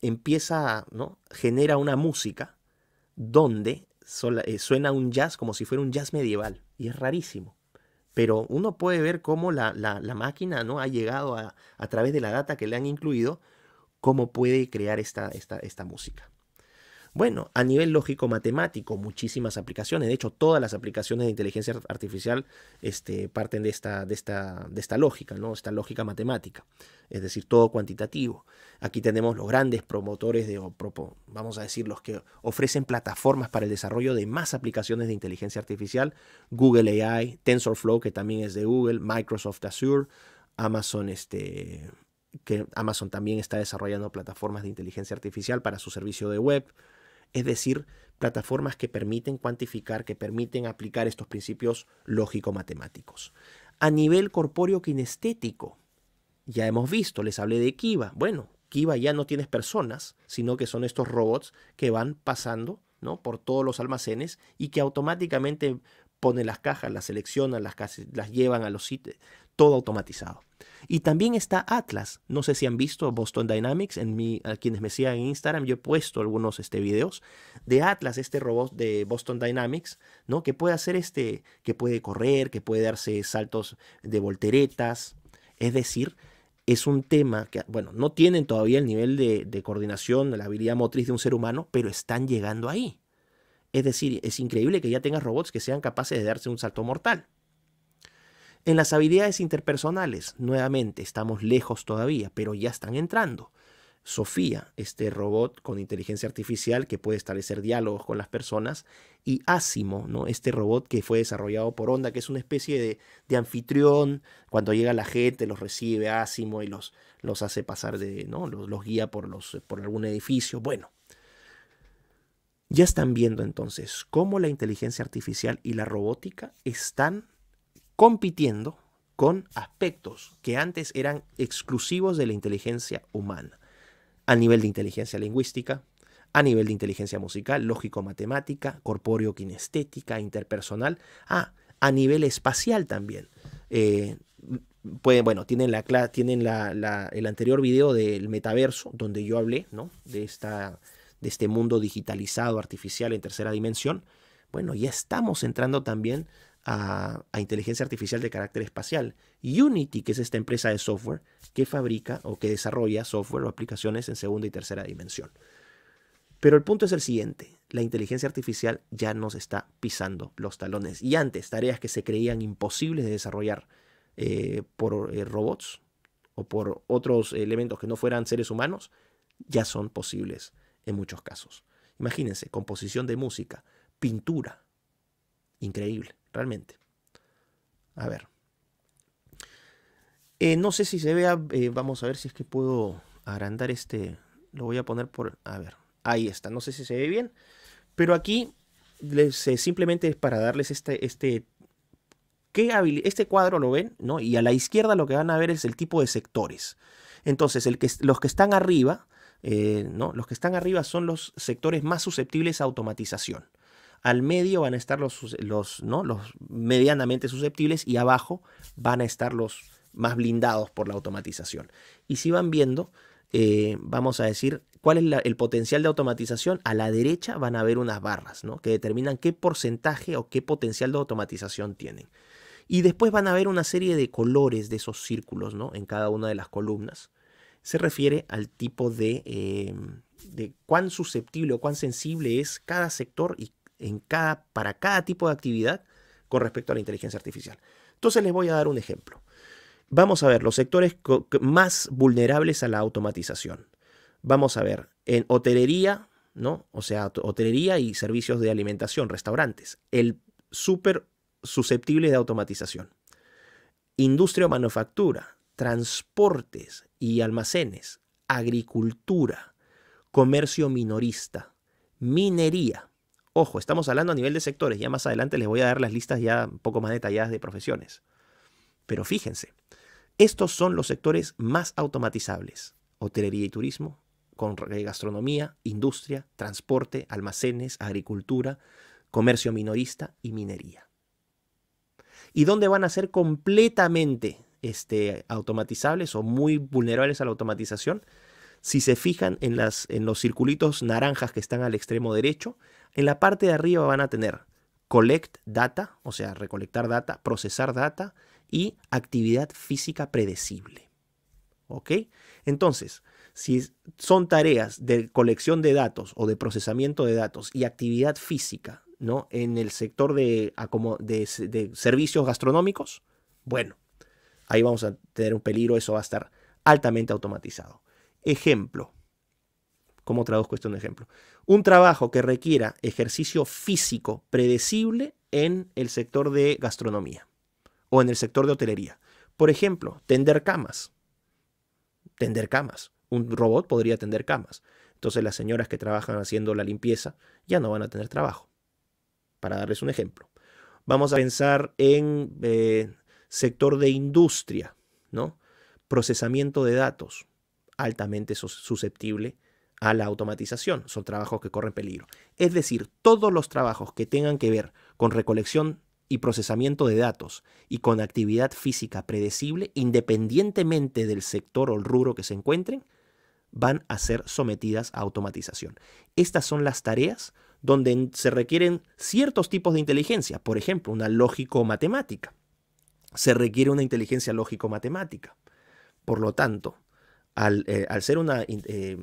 empieza, ¿no? Genera una música donde eh, suena un jazz como si fuera un jazz medieval. Y es rarísimo. Pero uno puede ver cómo la, máquina ¿no? ha llegado a, a, través de la data que le han incluido, cómo puede crear esta música. Bueno, a nivel lógico matemático, muchísimas aplicaciones. De hecho, todas las aplicaciones de inteligencia artificial este, parten de esta, de esta, de esta lógica, ¿no? Esta lógica matemática. Es decir, todo cuantitativo. Aquí tenemos los grandes promotores de, vamos a decir, los que ofrecen plataformas para el desarrollo de más aplicaciones de inteligencia artificial. Google AI, TensorFlow, que también es de Google, Microsoft Azure, Amazon, este, que Amazon también está desarrollando plataformas de inteligencia artificial para su servicio de web es decir, plataformas que permiten cuantificar, que permiten aplicar estos principios lógico-matemáticos. A nivel corpóreo kinestético, ya hemos visto, les hablé de Kiva. Bueno, Kiva ya no tienes personas, sino que son estos robots que van pasando ¿no? por todos los almacenes y que automáticamente ponen las cajas, las seleccionan, las, llevan a los, sitios todo automatizado. Y también está Atlas. No sé si han visto Boston Dynamics. En mi, a quienes me sigan en Instagram, yo he puesto algunos este, videos de Atlas, este robot de Boston Dynamics, ¿no? Que puede hacer este, que puede correr, que puede darse saltos de volteretas. Es decir, es un tema que, bueno, no tienen todavía el nivel de, de coordinación, la habilidad motriz de un ser humano, pero están llegando ahí. Es decir, es increíble que ya tengas robots que sean capaces de darse un salto mortal. En las habilidades interpersonales, nuevamente, estamos lejos todavía, pero ya están entrando. Sofía, este robot con inteligencia artificial que puede establecer diálogos con las personas, y Asimo, ¿no? este robot que fue desarrollado por Honda, que es una especie de, anfitrión, cuando llega la gente los recibe Asimo y los, los hace pasar de, ¿no? los, guía por, los, por algún edificio. Bueno, ya están viendo entonces cómo la inteligencia artificial y la robótica están compitiendo con aspectos que antes eran exclusivos de la inteligencia humana, a nivel de inteligencia lingüística, a nivel de inteligencia musical, lógico-matemática, corpóreo-kinestética, interpersonal, ah, a nivel espacial también. Eh, bueno, tienen, la, tienen la, el anterior video del metaverso, donde yo hablé ¿no? de, esta, de este mundo digitalizado, artificial en tercera dimensión. Bueno, ya estamos entrando también a, inteligencia artificial de carácter espacial. Unity, que es esta empresa de software que fabrica o que desarrolla software o aplicaciones en segunda y tercera dimensión. Pero el punto es el siguiente, la inteligencia artificial ya nos está pisando los talones. Y antes, tareas que se creían imposibles de desarrollar eh, por eh, robots o por otros elementos que no fueran seres humanos, ya son posibles en muchos casos. Imagínense, composición de música, pintura, increíble realmente. A ver. Eh, no sé si se vea, eh, vamos a ver si es que puedo agrandar este, lo voy a poner por, a ver, ahí está, no sé si se ve bien, pero aquí eh, simplemente es para darles este, este, ¿qué este cuadro lo ven, ¿no? Y a la izquierda lo que van a ver es el tipo de sectores. Entonces, el que, los que están arriba, ¿no? Los que están arriba son los sectores más susceptibles a automatización al medio van a estar los, los, ¿no? los medianamente susceptibles y abajo van a estar los más blindados por la automatización. Y si van viendo, eh, vamos a decir cuál es el potencial de automatización. A la derecha van a ver unas barras ¿no? que determinan qué porcentaje o qué potencial de automatización tienen. Y después van a ver una serie de colores de esos círculos ¿no? en cada una de las columnas. Se refiere al tipo de, eh, cuán susceptible o cuán sensible es cada sector y cada, para cada tipo de actividad con respecto a la inteligencia artificial. Entonces les voy a dar un ejemplo. Vamos a ver los sectores más vulnerables a la automatización. Vamos a ver en hotelería, ¿no? O sea, hotelería y servicios de alimentación, restaurantes. El súper susceptible de automatización. Industria o manufactura, transportes y almacenes, agricultura, comercio minorista, minería, Ojo, estamos hablando a nivel de sectores, ya más adelante les voy a dar las listas ya un poco más detalladas de profesiones. Pero fíjense, estos son los sectores más automatizables. Hotelería y turismo, con eh, gastronomía, industria, transporte, almacenes, agricultura, comercio minorista y minería. ¿Y dónde van a ser completamente este, automatizables o muy vulnerables a la automatización? Si se fijan en, las, en los circulitos naranjas que están al extremo derecho, en la parte de arriba van a tener collect data, o sea, recolectar data, procesar data y actividad física predecible. ¿Ok? Entonces, si son tareas de colección de datos o de procesamiento de datos y actividad física, ¿no? En el sector de, de servicios gastronómicos, bueno, ahí vamos a tener un peligro, eso va a estar altamente automatizado. Ejemplo, ¿Cómo traduzco esto en un ejemplo? Un trabajo que requiera ejercicio físico predecible en el sector de gastronomía o en el sector de hotelería. Por ejemplo, tender camas. Tender camas. Un robot podría tender camas. Entonces las señoras que trabajan haciendo la limpieza ya no van a tener trabajo. Para darles un ejemplo. Vamos a pensar en eh, sector de industria, ¿no? Procesamiento de datos, altamente susceptible a la automatización. Son trabajos que corren peligro. Es decir, todos los trabajos que tengan que ver con recolección y procesamiento de datos y con actividad física predecible, independientemente del sector o el rubro que se encuentren, van a ser sometidas a automatización. Estas son las tareas donde se requieren ciertos tipos de inteligencia, por ejemplo, una lógico-matemática. Se requiere una inteligencia lógico-matemática. Por lo tanto, eh, al, ser eh,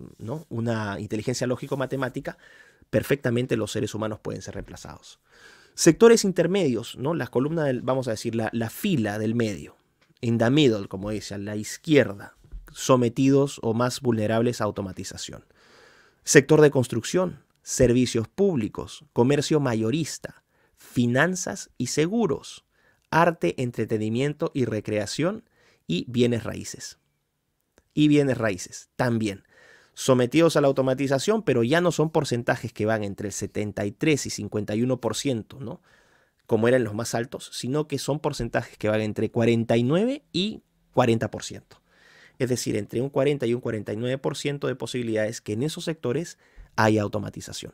una, inteligencia lógico-matemática, perfectamente los seres humanos pueden ser reemplazados. Sectores intermedios, ¿no? las columnas, vamos a decir, la, fila del medio, en the middle, como dice, a la izquierda, sometidos o más vulnerables a automatización. Sector de construcción, servicios públicos, comercio mayorista, finanzas y seguros, arte, entretenimiento y recreación y bienes raíces y bienes raíces también, sometidos a la automatización, pero ya no son porcentajes que van entre el 73 y 51%, ¿no? como eran los más altos, sino que son porcentajes que van entre 49 y 40%. Es decir, entre un 40 y un 49% de posibilidades que en esos sectores hay automatización.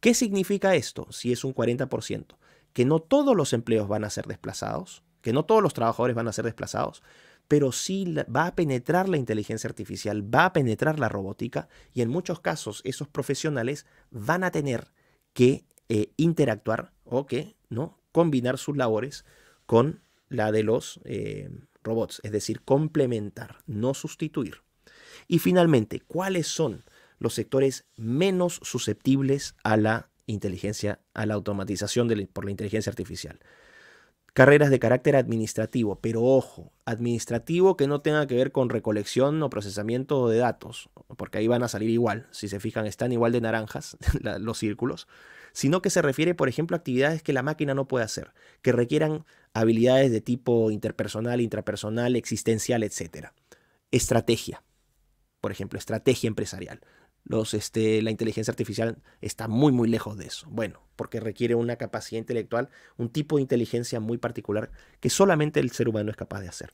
¿Qué significa esto si es un 40%? Que no todos los empleos van a ser desplazados, que no todos los trabajadores van a ser desplazados, pero sí va a penetrar la inteligencia artificial, va a penetrar la robótica y en muchos casos esos profesionales van a tener que eh, interactuar o que no combinar sus labores con la de los eh, robots, es decir, complementar, no sustituir. Y finalmente, ¿cuáles son los sectores menos susceptibles a la inteligencia, a la automatización por la inteligencia artificial? carreras de carácter administrativo, pero ojo, administrativo que no tenga que ver con recolección o procesamiento de datos, porque ahí van a salir igual, si se fijan, están igual de naranjas [LAUGHS] los círculos, sino que se refiere, por ejemplo, a actividades que la máquina no puede hacer, que requieran habilidades de tipo interpersonal, intrapersonal, existencial, etc. Estrategia, por ejemplo, estrategia empresarial. Este, la inteligencia artificial está muy, muy lejos de eso. Bueno, porque requiere una capacidad intelectual, un tipo de inteligencia muy particular que solamente el ser humano es capaz de hacer.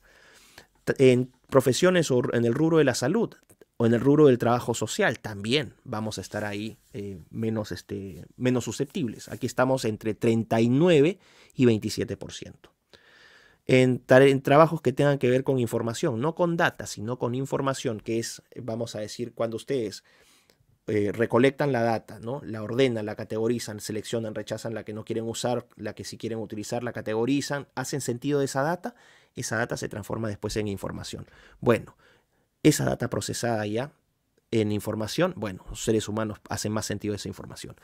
En profesiones o en el rubro de la salud o en el rubro del trabajo social también vamos a estar ahí eh, menos, este, menos susceptibles. Aquí estamos entre 39 y 27%. En, en, trabajos que tengan que ver con información, no con data, sino con información, que es, vamos a decir, cuando ustedes eh, recolectan la data, ¿no? la ordenan, la categorizan, seleccionan, rechazan la que no quieren usar, la que sí quieren utilizar, la categorizan, hacen sentido de esa data, esa data se transforma después en información. Bueno, esa data procesada ya en información, bueno, los seres humanos hacen más sentido de esa información.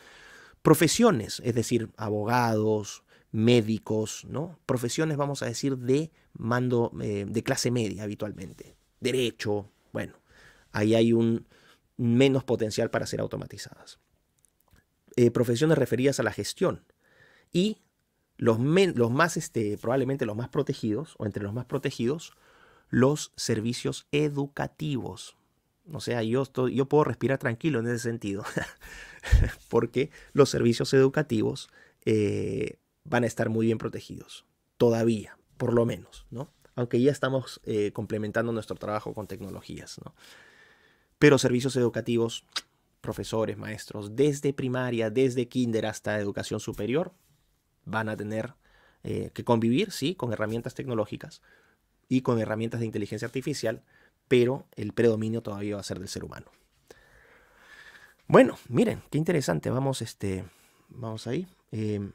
Profesiones, es decir, abogados, médicos, ¿no? Profesiones, vamos a decir, de mando, eh, de clase media habitualmente. Derecho, bueno, ahí hay un, menos potencial para ser automatizadas. Eh, profesiones referidas a la gestión y los, los más, este, probablemente los más protegidos, o entre los más protegidos, los servicios educativos. O sea, yo, yo puedo respirar tranquilo en ese sentido, [LAUGHS] porque los servicios educativos eh, van a estar muy bien protegidos, todavía, por lo menos, ¿no? Aunque ya estamos eh, complementando nuestro trabajo con tecnologías, ¿no? pero servicios educativos, profesores, maestros, desde primaria, desde kinder hasta educación superior, van a tener eh, que convivir, sí, con herramientas tecnológicas y con herramientas de inteligencia artificial, pero el predominio todavía va a ser del ser humano. Bueno, miren, qué interesante, vamos, este, vamos ahí. Em,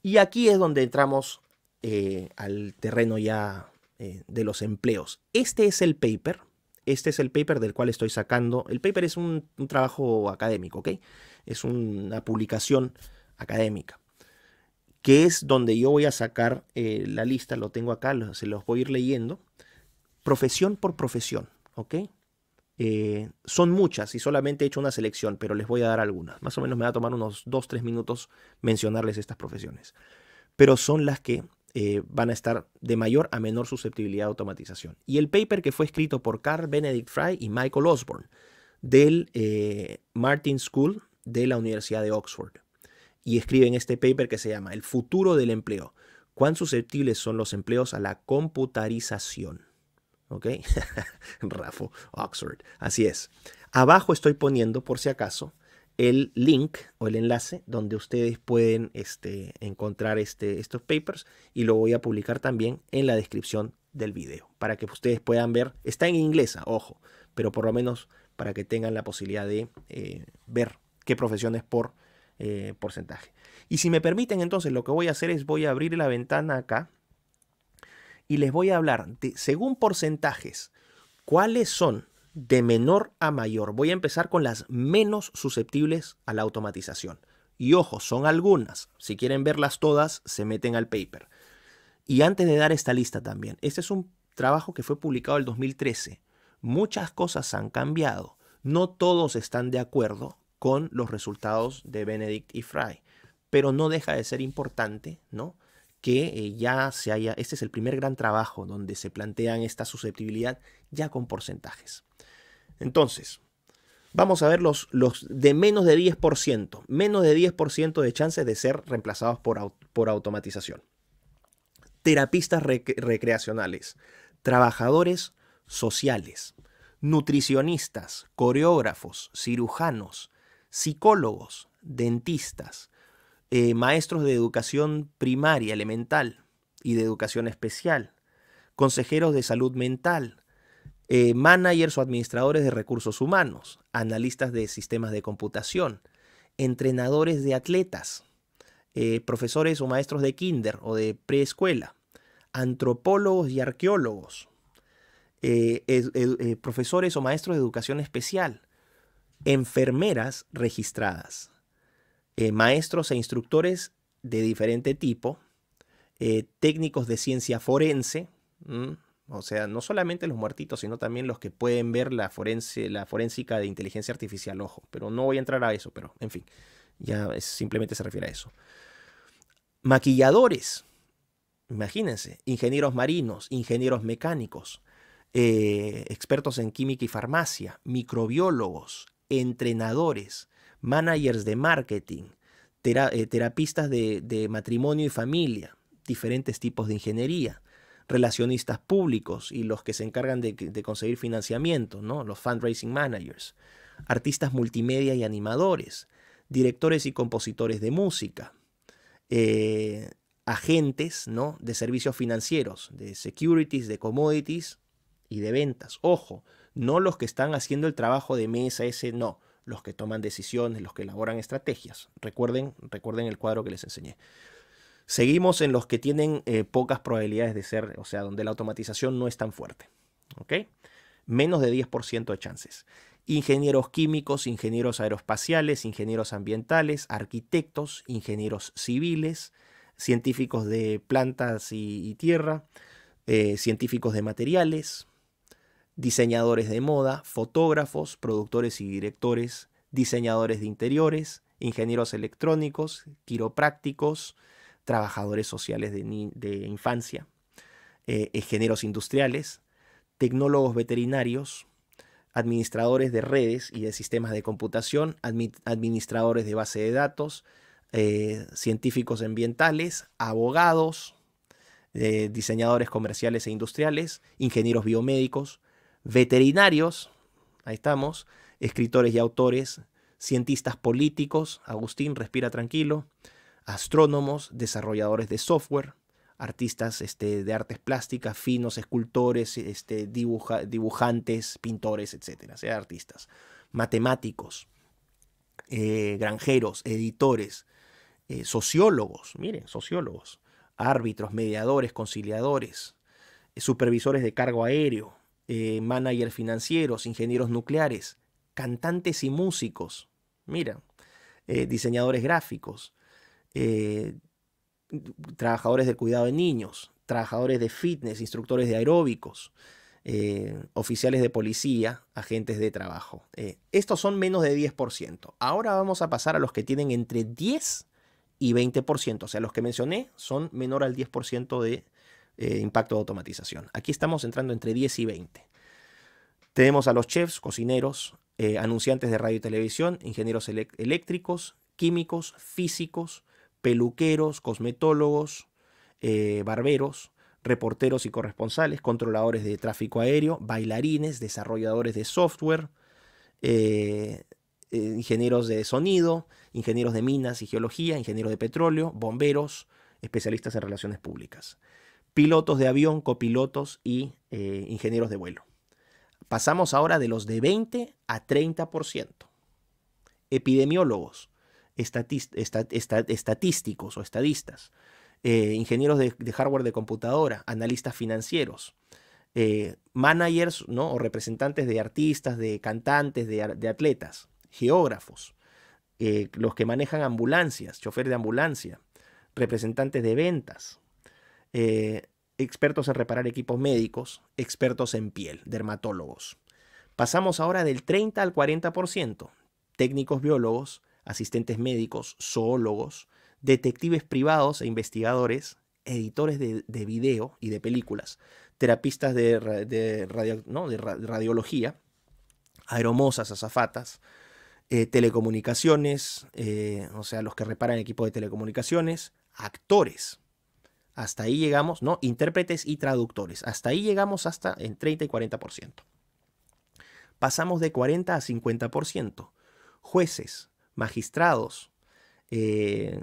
y aquí es donde entramos eh, al terreno ya eh, de los empleos. Este es el paper este es el paper del cual estoy sacando. El paper es un, trabajo académico, ¿ok? Es una publicación académica, que es donde yo voy a sacar eh, la lista, lo tengo acá, se los voy a ir leyendo, profesión por profesión, ¿ok? Eh, son muchas y solamente he hecho una selección, pero les voy a dar algunas. Más o menos me va a tomar unos 2-3 minutos mencionarles estas profesiones. Pero son las que eh, van a estar de mayor a menor susceptibilidad a automatización. Y el paper que fue escrito por Carl Benedict Fry y Michael Osborne del eh, Martin School de la Universidad de Oxford. Y escriben este paper que se llama El futuro del empleo. ¿Cuán susceptibles son los empleos a la computarización? ¿Ok? [LAUGHS] Rafa, Oxford. Así es. Abajo estoy poniendo, por si acaso, el link o el enlace donde ustedes pueden este, encontrar este, estos papers y lo voy a publicar también en la descripción del video para que ustedes puedan ver. Está en inglesa, ojo, pero por lo menos para que tengan la posibilidad de eh, ver qué profesiones por eh, porcentaje. Y si me permiten, entonces lo que voy a hacer es voy a abrir la ventana acá y les voy a hablar de, según porcentajes, cuáles son de menor a mayor. Voy a empezar con las menos susceptibles a la automatización. Y ojo, son algunas. Si quieren verlas todas, se meten al paper. Y antes de dar esta lista también, este es un trabajo que fue publicado en el 2013. Muchas cosas han cambiado. No todos están de acuerdo con los resultados de Benedict y Fry, pero no deja de ser importante, ¿no? que eh, ya se haya, este es el primer gran trabajo donde se plantean esta susceptibilidad ya con porcentajes. Entonces, vamos a ver los, de menos de 10%, menos de 10% de chances de ser reemplazados por, automatización. Terapistas recreacionales, trabajadores sociales, nutricionistas, coreógrafos, cirujanos, psicólogos, dentistas, eh, maestros de educación primaria, elemental y de educación especial, consejeros de salud mental, eh, managers o administradores de recursos humanos, analistas de sistemas de computación, entrenadores de atletas, eh, profesores o maestros de kinder o de preescuela, antropólogos y arqueólogos, profesores o maestros de educación especial, enfermeras registradas. Eh, maestros e instructores de diferente tipo, eh, técnicos de ciencia forense, o sea, no solamente los muertitos, sino también los que pueden ver la, forense, la forénsica de inteligencia artificial, ojo, pero no voy a entrar a eso, pero en fin, ya simplemente se refiere a eso. Maquilladores, imagínense, ingenieros marinos, ingenieros mecánicos, eh, expertos en química y farmacia, microbiólogos, entrenadores, managers de marketing, eh, terapistas de, matrimonio y familia, diferentes tipos de ingeniería, relacionistas públicos y los que se encargan de, conseguir financiamiento, ¿no? los fundraising managers, artistas multimedia y animadores, directores y compositores de música, eh, agentes ¿no? de servicios financieros, de securities, de commodities y de ventas. Ojo, no los que están haciendo el trabajo de mesa, ese no los que toman decisiones, los que elaboran estrategias. Recuerden, recuerden el cuadro que les enseñé. Seguimos en los que tienen eh, pocas probabilidades de ser, o sea, donde la automatización no es tan fuerte. Menos de 10% de chances. Ingenieros químicos, ingenieros aeroespaciales, ingenieros ambientales, arquitectos, ingenieros civiles, científicos de plantas y, tierra, eh, científicos de materiales, diseñadores de moda, fotógrafos, productores y directores, diseñadores de interiores, ingenieros electrónicos, quiroprácticos, trabajadores sociales de, infancia, eh, ingenieros industriales, tecnólogos veterinarios, administradores de redes y de sistemas de computación, administradores de base de datos, eh, científicos ambientales, abogados, eh, diseñadores comerciales e industriales, ingenieros biomédicos, veterinarios, ahí estamos, escritores y autores, cientistas políticos, Agustín, respira tranquilo, astrónomos, desarrolladores de software, artistas este, de artes plásticas, finos, escultores, este, dibujantes, pintores, etcétera, sea artistas, matemáticos, eh, granjeros, editores, eh, sociólogos, miren, sociólogos, árbitros, mediadores, conciliadores, eh, supervisores de cargo aéreo, eh, managers financieros, ingenieros nucleares, cantantes y músicos, mira, eh, diseñadores gráficos, eh, trabajadores de cuidado de niños, trabajadores de fitness, instructores de aeróbicos, oficiales de policía, agentes de trabajo. estos son menos de 10%. Ahora vamos a pasar a los que tienen entre 10 y 20%. O sea, los que mencioné son menor al 10% de eh, impacto de automatización. Aquí estamos entrando entre 10 y 20. Tenemos a los chefs, cocineros, eh, anunciantes de radio y televisión, ingenieros eléctricos, químicos, físicos, peluqueros, cosmetólogos, eh, barberos, reporteros y corresponsales, controladores de tráfico aéreo, bailarines, desarrolladores de software, ingenieros de sonido, ingenieros de minas y geología, ingenieros de petróleo, bomberos, especialistas en relaciones públicas pilotos de avión, copilotos y eh, ingenieros de vuelo. Pasamos ahora de los de 20 a 30%. Epidemiólogos, estadísticos o estadistas, eh, ingenieros de, hardware de computadora, analistas financieros, eh, managers ¿no? o representantes de artistas, de cantantes, de, de atletas, geógrafos, los que manejan ambulancias, chofer de ambulancia, representantes de ventas, eh, expertos en reparar equipos médicos, expertos en piel, dermatólogos. Pasamos ahora del 30 al 40%, técnicos biólogos, asistentes médicos, zoólogos, detectives privados e investigadores, editores de, de video y de películas, terapistas de, radiología, aeromosas, azafatas, eh, telecomunicaciones, eh, o sea, los que reparan equipos de telecomunicaciones, actores, hasta ahí llegamos, ¿no? Intérpretes y traductores. Hasta ahí llegamos hasta en 30 y 40%. Pasamos de 40 a 50%. Jueces, magistrados, eh,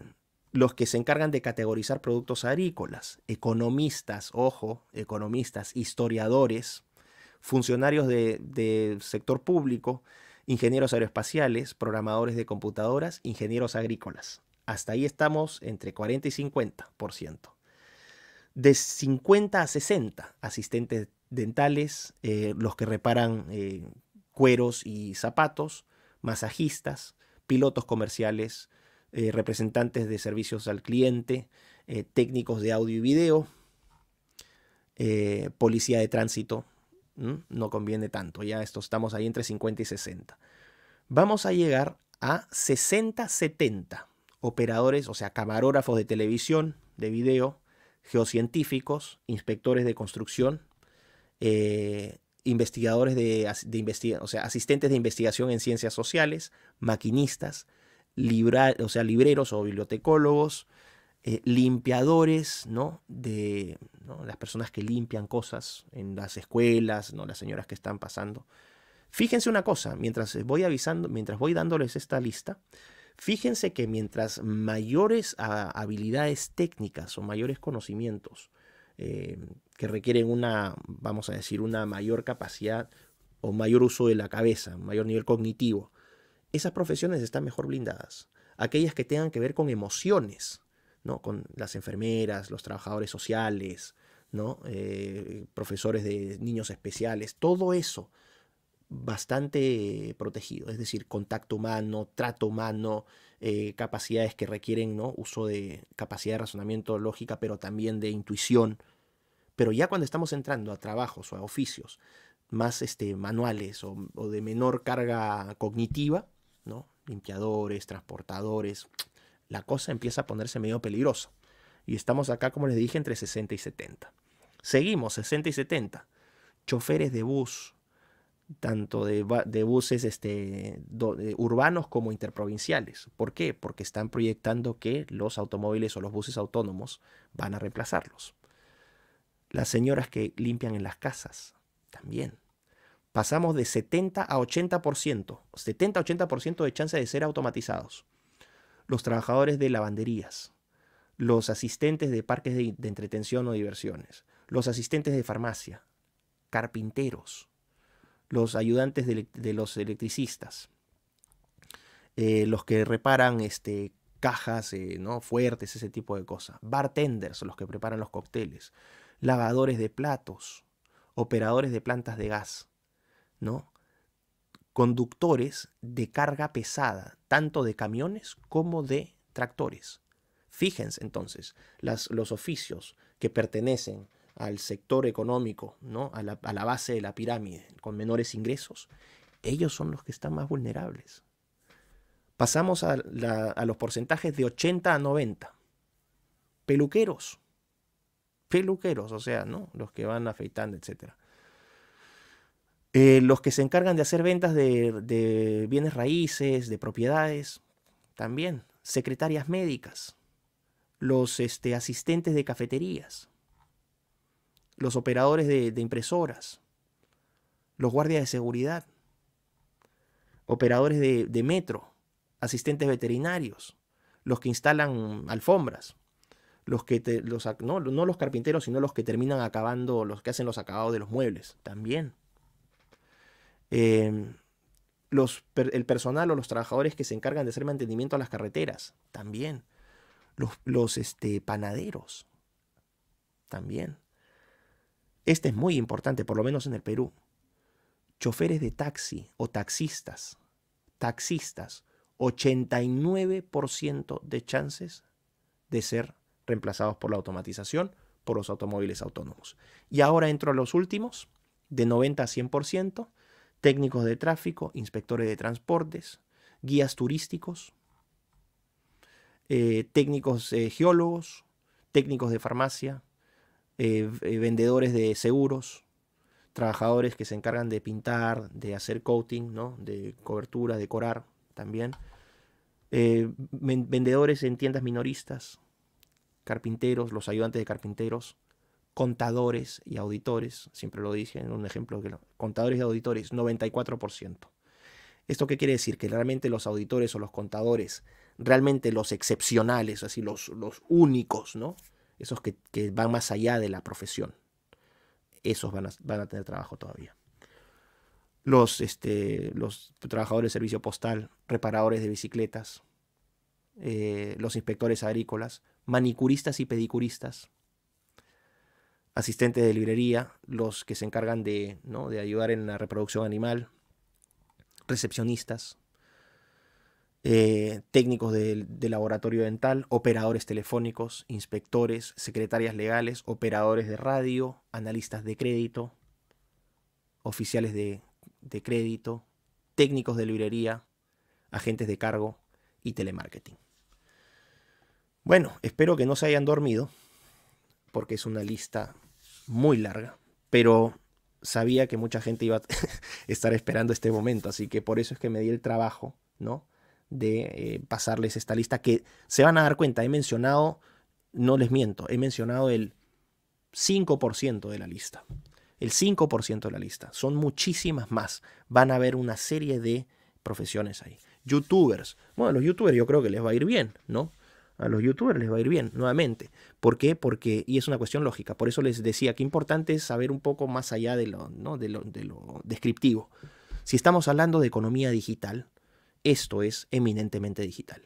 los que se encargan de categorizar productos agrícolas, economistas, ojo, economistas, historiadores, funcionarios del sector público, ingenieros aeroespaciales, programadores de computadoras, ingenieros agrícolas. Hasta ahí estamos entre 40 y 50% de 50 a 60 asistentes dentales, eh, los que reparan eh, cueros y zapatos, masajistas, pilotos comerciales, eh, representantes de servicios al cliente, técnicos de audio y video, policía de tránsito. No conviene tanto, ya esto estamos ahí entre 50 y 60. Vamos a llegar a 60-70 operadores, o sea, camarógrafos de televisión, de video, geocientíficos, inspectores de construcción, eh, investigadores de, o sea, asistentes de investigación en ciencias sociales, maquinistas, o sea, libreros o bibliotecólogos, eh, limpiadores, ¿no? De las personas que limpian cosas en las escuelas, ¿no? Las señoras que están pasando. Fíjense una cosa, mientras voy avisando, mientras voy dándoles esta lista, Fíjense que mientras mayores ah, habilidades técnicas o mayores conocimientos eh, que requieren una, vamos a decir, una mayor capacidad o mayor uso de la cabeza, mayor nivel cognitivo, esas profesiones están mejor blindadas. Aquellas que tengan que ver con emociones, ¿no? con las enfermeras, los trabajadores sociales, ¿no? Eh, profesores de niños especiales, todo eso bastante protegido, es decir, contacto humano, trato humano, eh, capacidades que requieren ¿no? uso de capacidad de razonamiento lógica, pero también de intuición. Pero ya cuando estamos entrando a trabajos o a oficios más este, manuales o, de menor carga cognitiva, ¿no? limpiadores, transportadores, la cosa empieza a ponerse medio peligrosa. Y estamos acá, como les dije, entre 60 y 70. Seguimos, 60 y 70. Choferes de bus, tanto de, buses este, urbanos como interprovinciales. ¿Por qué? Porque están proyectando que los automóviles o los buses autónomos van a reemplazarlos. Las señoras que limpian en las casas también. Pasamos de 70 a 80%, 70 a 80% de chance de ser automatizados. Los trabajadores de lavanderías, los asistentes de parques de entretención o diversiones, los asistentes de farmacia, carpinteros, los ayudantes de, los electricistas, eh, los que reparan este, cajas eh, ¿no? fuertes, ese tipo de cosas, bartenders, los que preparan los cócteles, lavadores de platos, operadores de plantas de gas, ¿no? conductores de carga pesada, tanto de camiones como de tractores. Fíjense entonces las, los oficios que pertenecen al sector económico, ¿no? a, la, base de la pirámide, con menores ingresos, ellos son los que están más vulnerables. Pasamos a, los porcentajes de 80 a 90. Peluqueros. Peluqueros, o sea, ¿no? Los que van afeitando, etcétera. Eh, los que se encargan de hacer ventas de, bienes raíces, de propiedades, también. Secretarias médicas, los este, asistentes de cafeterías, los operadores de, impresoras, los guardias de seguridad, operadores de, metro, asistentes veterinarios, los que instalan alfombras, los que los, no, los carpinteros, sino los que terminan acabando, los que hacen los acabados de los muebles también. Em, los, el personal o los trabajadores que se encargan de hacer mantenimiento a las carreteras, también. Los, los este, panaderos, también. Este es muy importante, por lo menos en el Perú. Choferes de taxi o taxistas, taxistas, 89% de chances de ser reemplazados por la automatización, por los automóviles autónomos. Y ahora entro a los últimos, de 90 a 100%, técnicos de tráfico, inspectores de transportes, guías turísticos, eh, técnicos eh, geólogos, técnicos de farmacia, eh, eh, vendedores de seguros, trabajadores que se encargan de pintar, de hacer coating, ¿no? de cobertura, decorar también, eh, vendedores en tiendas minoristas, carpinteros, los ayudantes de carpinteros, contadores y auditores, siempre lo dije en un ejemplo, que contadores y auditores, 94%. ¿Esto qué quiere decir? Que realmente los auditores o los contadores, realmente los excepcionales, así los, los únicos, ¿no? esos que, van más allá de la profesión, esos van a, van a tener trabajo todavía. Los, este, los trabajadores de servicio postal, reparadores de bicicletas, eh, los inspectores agrícolas, manicuristas y pedicuristas, asistentes de librería, los que se encargan de, ¿no? de ayudar en la reproducción animal, recepcionistas, eh, técnicos de, laboratorio dental, operadores telefónicos, inspectores, secretarias legales, operadores de radio, analistas de crédito, oficiales de, de crédito, técnicos de librería, agentes de cargo y telemarketing. Bueno, espero que no se hayan dormido, porque es una lista muy larga, pero sabía que mucha gente iba a [LAUGHS] estar esperando este momento, así que por eso es que me di el trabajo, ¿no? de eh, pasarles esta lista que se van a dar cuenta, he mencionado, no les miento, he mencionado el 5% de la lista. El 5% de la lista. Son muchísimas más. Van a haber una serie de profesiones ahí. Youtubers. Bueno, a los youtubers yo creo que les va a ir bien, ¿no? A los youtubers les va a ir bien, nuevamente. ¿Por qué? Porque, y es una cuestión lógica, por eso les decía que importante es saber un poco más allá de lo, ¿no? de lo, de lo descriptivo. Si estamos hablando de economía digital, esto es eminentemente digital.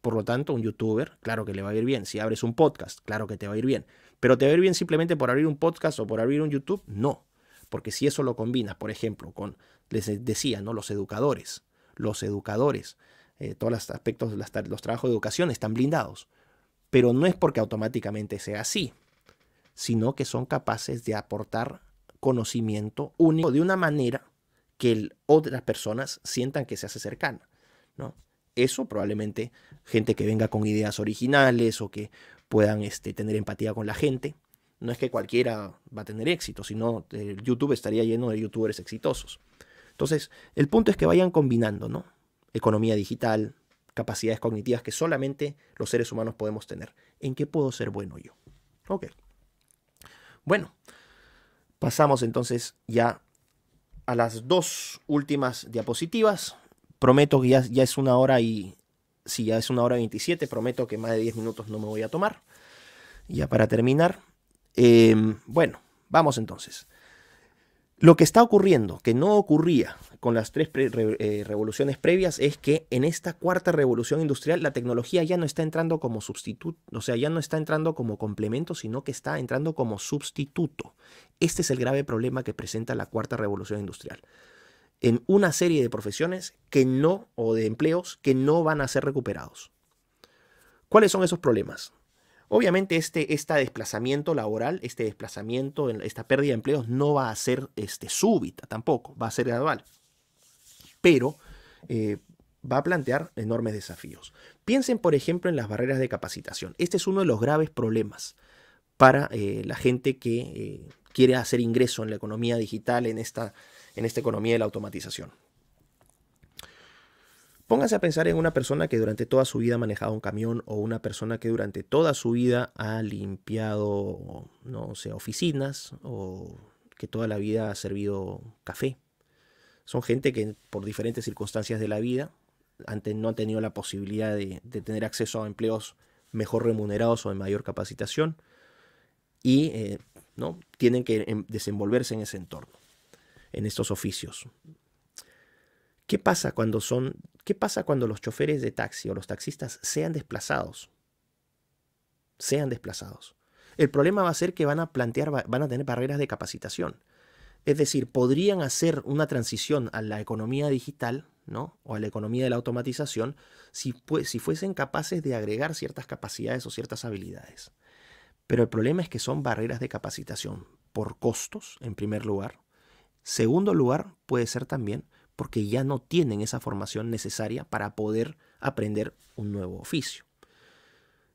Por lo tanto, un youtuber, claro que le va a ir bien. Si abres un podcast, claro que te va a ir bien. Pero te va a ir bien simplemente por abrir un podcast o por abrir un YouTube, no. Porque si eso lo combinas, por ejemplo, con, les decía, ¿no? Los educadores. Los educadores. Eh, todos los aspectos, de los trabajos de educación están blindados. Pero no es porque automáticamente sea así, sino que son capaces de aportar conocimiento único de una manera que otras personas sientan que se hace cercana. Eso probablemente gente que venga con ideas originales o que puedan este, tener empatía con la gente. No es que cualquiera va a tener éxito, sino que eh, YouTube estaría lleno de youtubers exitosos. Entonces, el punto es que vayan combinando, Economía digital, capacidades cognitivas que solamente los seres humanos podemos tener. ¿En qué puedo ser bueno yo? Ok. Bueno, pasamos entonces ya a las dos últimas diapositivas. Prometo que ya, es una hora y. Si ya es una hora 27, prometo que más de 10 minutos no me voy a tomar. Ya para terminar. Em, bueno, vamos entonces. Lo que está ocurriendo, que no ocurría con las tres eh, revoluciones previas, es que en esta cuarta revolución industrial la tecnología ya no está entrando como sustituto, o sea, ya no está entrando como complemento, sino que está entrando como sustituto. Este es el grave problema que presenta la cuarta revolución industrial en una serie de profesiones que no, o de empleos que no van a ser recuperados. ¿Cuáles son esos problemas? Obviamente este, desplazamiento laboral, este desplazamiento, esta pérdida de empleos no va a ser este, súbita tampoco, va a ser gradual. Pero eh, va a plantear enormes desafíos. Piensen, por ejemplo, en las barreras de capacitación. Este es uno de los graves problemas para eh, la gente que eh, quiere hacer ingreso en la economía digital, en esta en esta economía de la automatización. Póngase a pensar en una persona que durante toda su vida ha manejado un camión o una persona que durante toda su vida ha limpiado, no sé, oficinas o que toda la vida ha servido café. Son gente que por diferentes circunstancias de la vida antes no han tenido la posibilidad de, tener acceso a empleos mejor remunerados o de mayor capacitación y eh, ¿no? tienen que em, desenvolverse en ese entorno en estos oficios. ¿Qué pasa cuando son qué pasa cuando los choferes de taxi o los taxistas sean desplazados? Sean desplazados. El problema va a ser que van a plantear van a tener barreras de capacitación. Es decir, podrían hacer una transición a la economía digital, ¿no? O a la economía de la automatización si, si fuesen capaces de agregar ciertas capacidades o ciertas habilidades. Pero el problema es que son barreras de capacitación por costos, en primer lugar, Segundo lugar, puede ser también porque ya no tienen esa formación necesaria para poder aprender un nuevo oficio.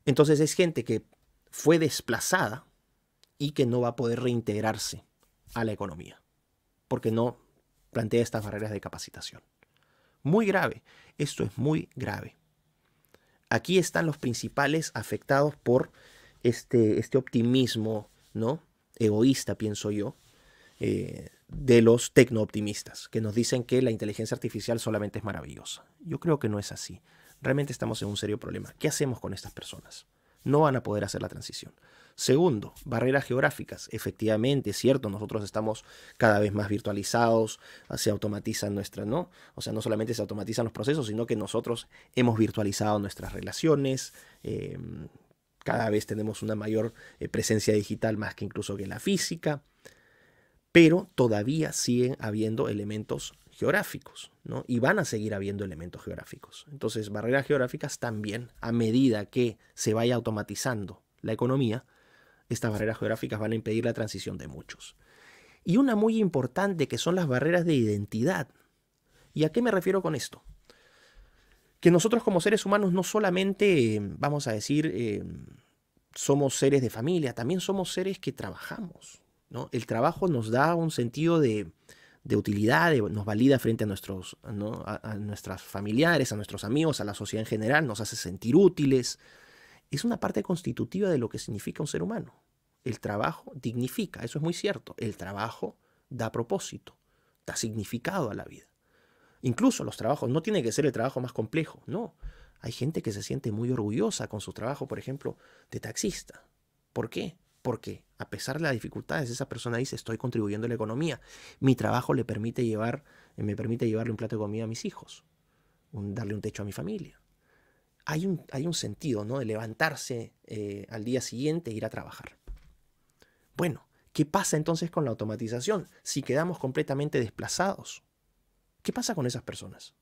Entonces es gente que fue desplazada y que no va a poder reintegrarse a la economía, porque no plantea estas barreras de capacitación. Muy grave, esto es muy grave. Aquí están los principales afectados por este, este optimismo, ¿no? Egoísta, pienso yo, eh, de los tecnooptimistas, que nos dicen que la inteligencia artificial solamente es maravillosa. Yo creo que no es así. Realmente estamos en un serio problema. ¿Qué hacemos con estas personas? No van a poder hacer la transición. Segundo, barreras geográficas. Efectivamente, es cierto, nosotros estamos cada vez más virtualizados, se automatizan nuestras, ¿no? O sea, no solamente se automatizan los procesos, sino que nosotros hemos virtualizado nuestras relaciones. Eh, cada vez tenemos una mayor eh, presencia digital más que incluso que la física pero todavía siguen habiendo elementos geográficos, ¿no? Y van a seguir habiendo elementos geográficos. Entonces, barreras geográficas también, a medida que se vaya automatizando la economía, estas barreras geográficas van a impedir la transición de muchos. Y una muy importante que son las barreras de identidad. ¿Y a qué me refiero con esto? Que nosotros como seres humanos no solamente, vamos a decir, eh, somos seres de familia, también somos seres que trabajamos el trabajo nos da un sentido de, utilidad, nos valida frente a nuestros nuestras familiares, a nuestros amigos, a la sociedad en general, nos hace sentir útiles. Es una parte constitutiva de lo que significa un ser humano. El trabajo dignifica, eso es muy cierto. El trabajo da propósito, da significado a la vida. Incluso los trabajos, no tiene que ser el trabajo más complejo, no. Hay gente que se siente muy orgullosa con su trabajo, por ejemplo, de taxista. ¿Por qué? porque a pesar de las dificultades, esa persona dice, estoy contribuyendo a la economía. Mi trabajo le permite llevar, eh, me permite llevarle un plato de comida a mis hijos, darle un techo a mi familia. Hay un, hay un sentido ¿no? de levantarse eh, al día siguiente e ir a trabajar. Bueno, ¿qué pasa entonces con la automatización si quedamos completamente desplazados? ¿Qué pasa con esas personas?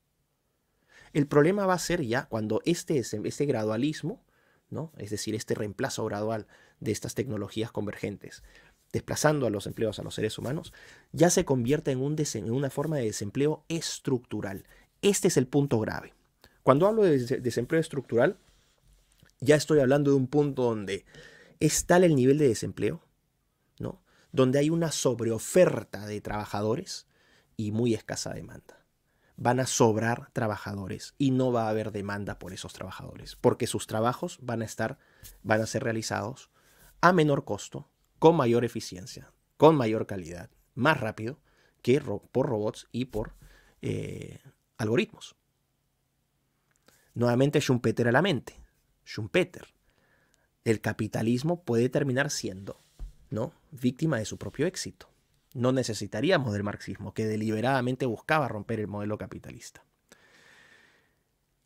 El problema va a ser ya cuando este, este gradualismo, ¿no? es decir, este reemplazo gradual de estas tecnologías convergentes, desplazando a los empleos a los seres humanos, ya se convierte en, un en una forma de desempleo estructural. Este es el punto grave. Cuando hablo de desempleo estructural, ya estoy hablando de un punto donde es tal el nivel de desempleo, ¿no? donde hay una sobreoferta de trabajadores y muy escasa demanda. Van a sobrar trabajadores y no va a haber demanda por esos trabajadores, porque sus trabajos van a estar, van a ser realizados a menor costo, con mayor eficiencia, con mayor calidad, más rápido que por robots y por eh, algoritmos. Nuevamente Schumpeter a la mente. Schumpeter. El capitalismo puede terminar siendo ¿no? víctima de su propio éxito. No necesitaríamos del marxismo, que deliberadamente buscaba romper el modelo capitalista.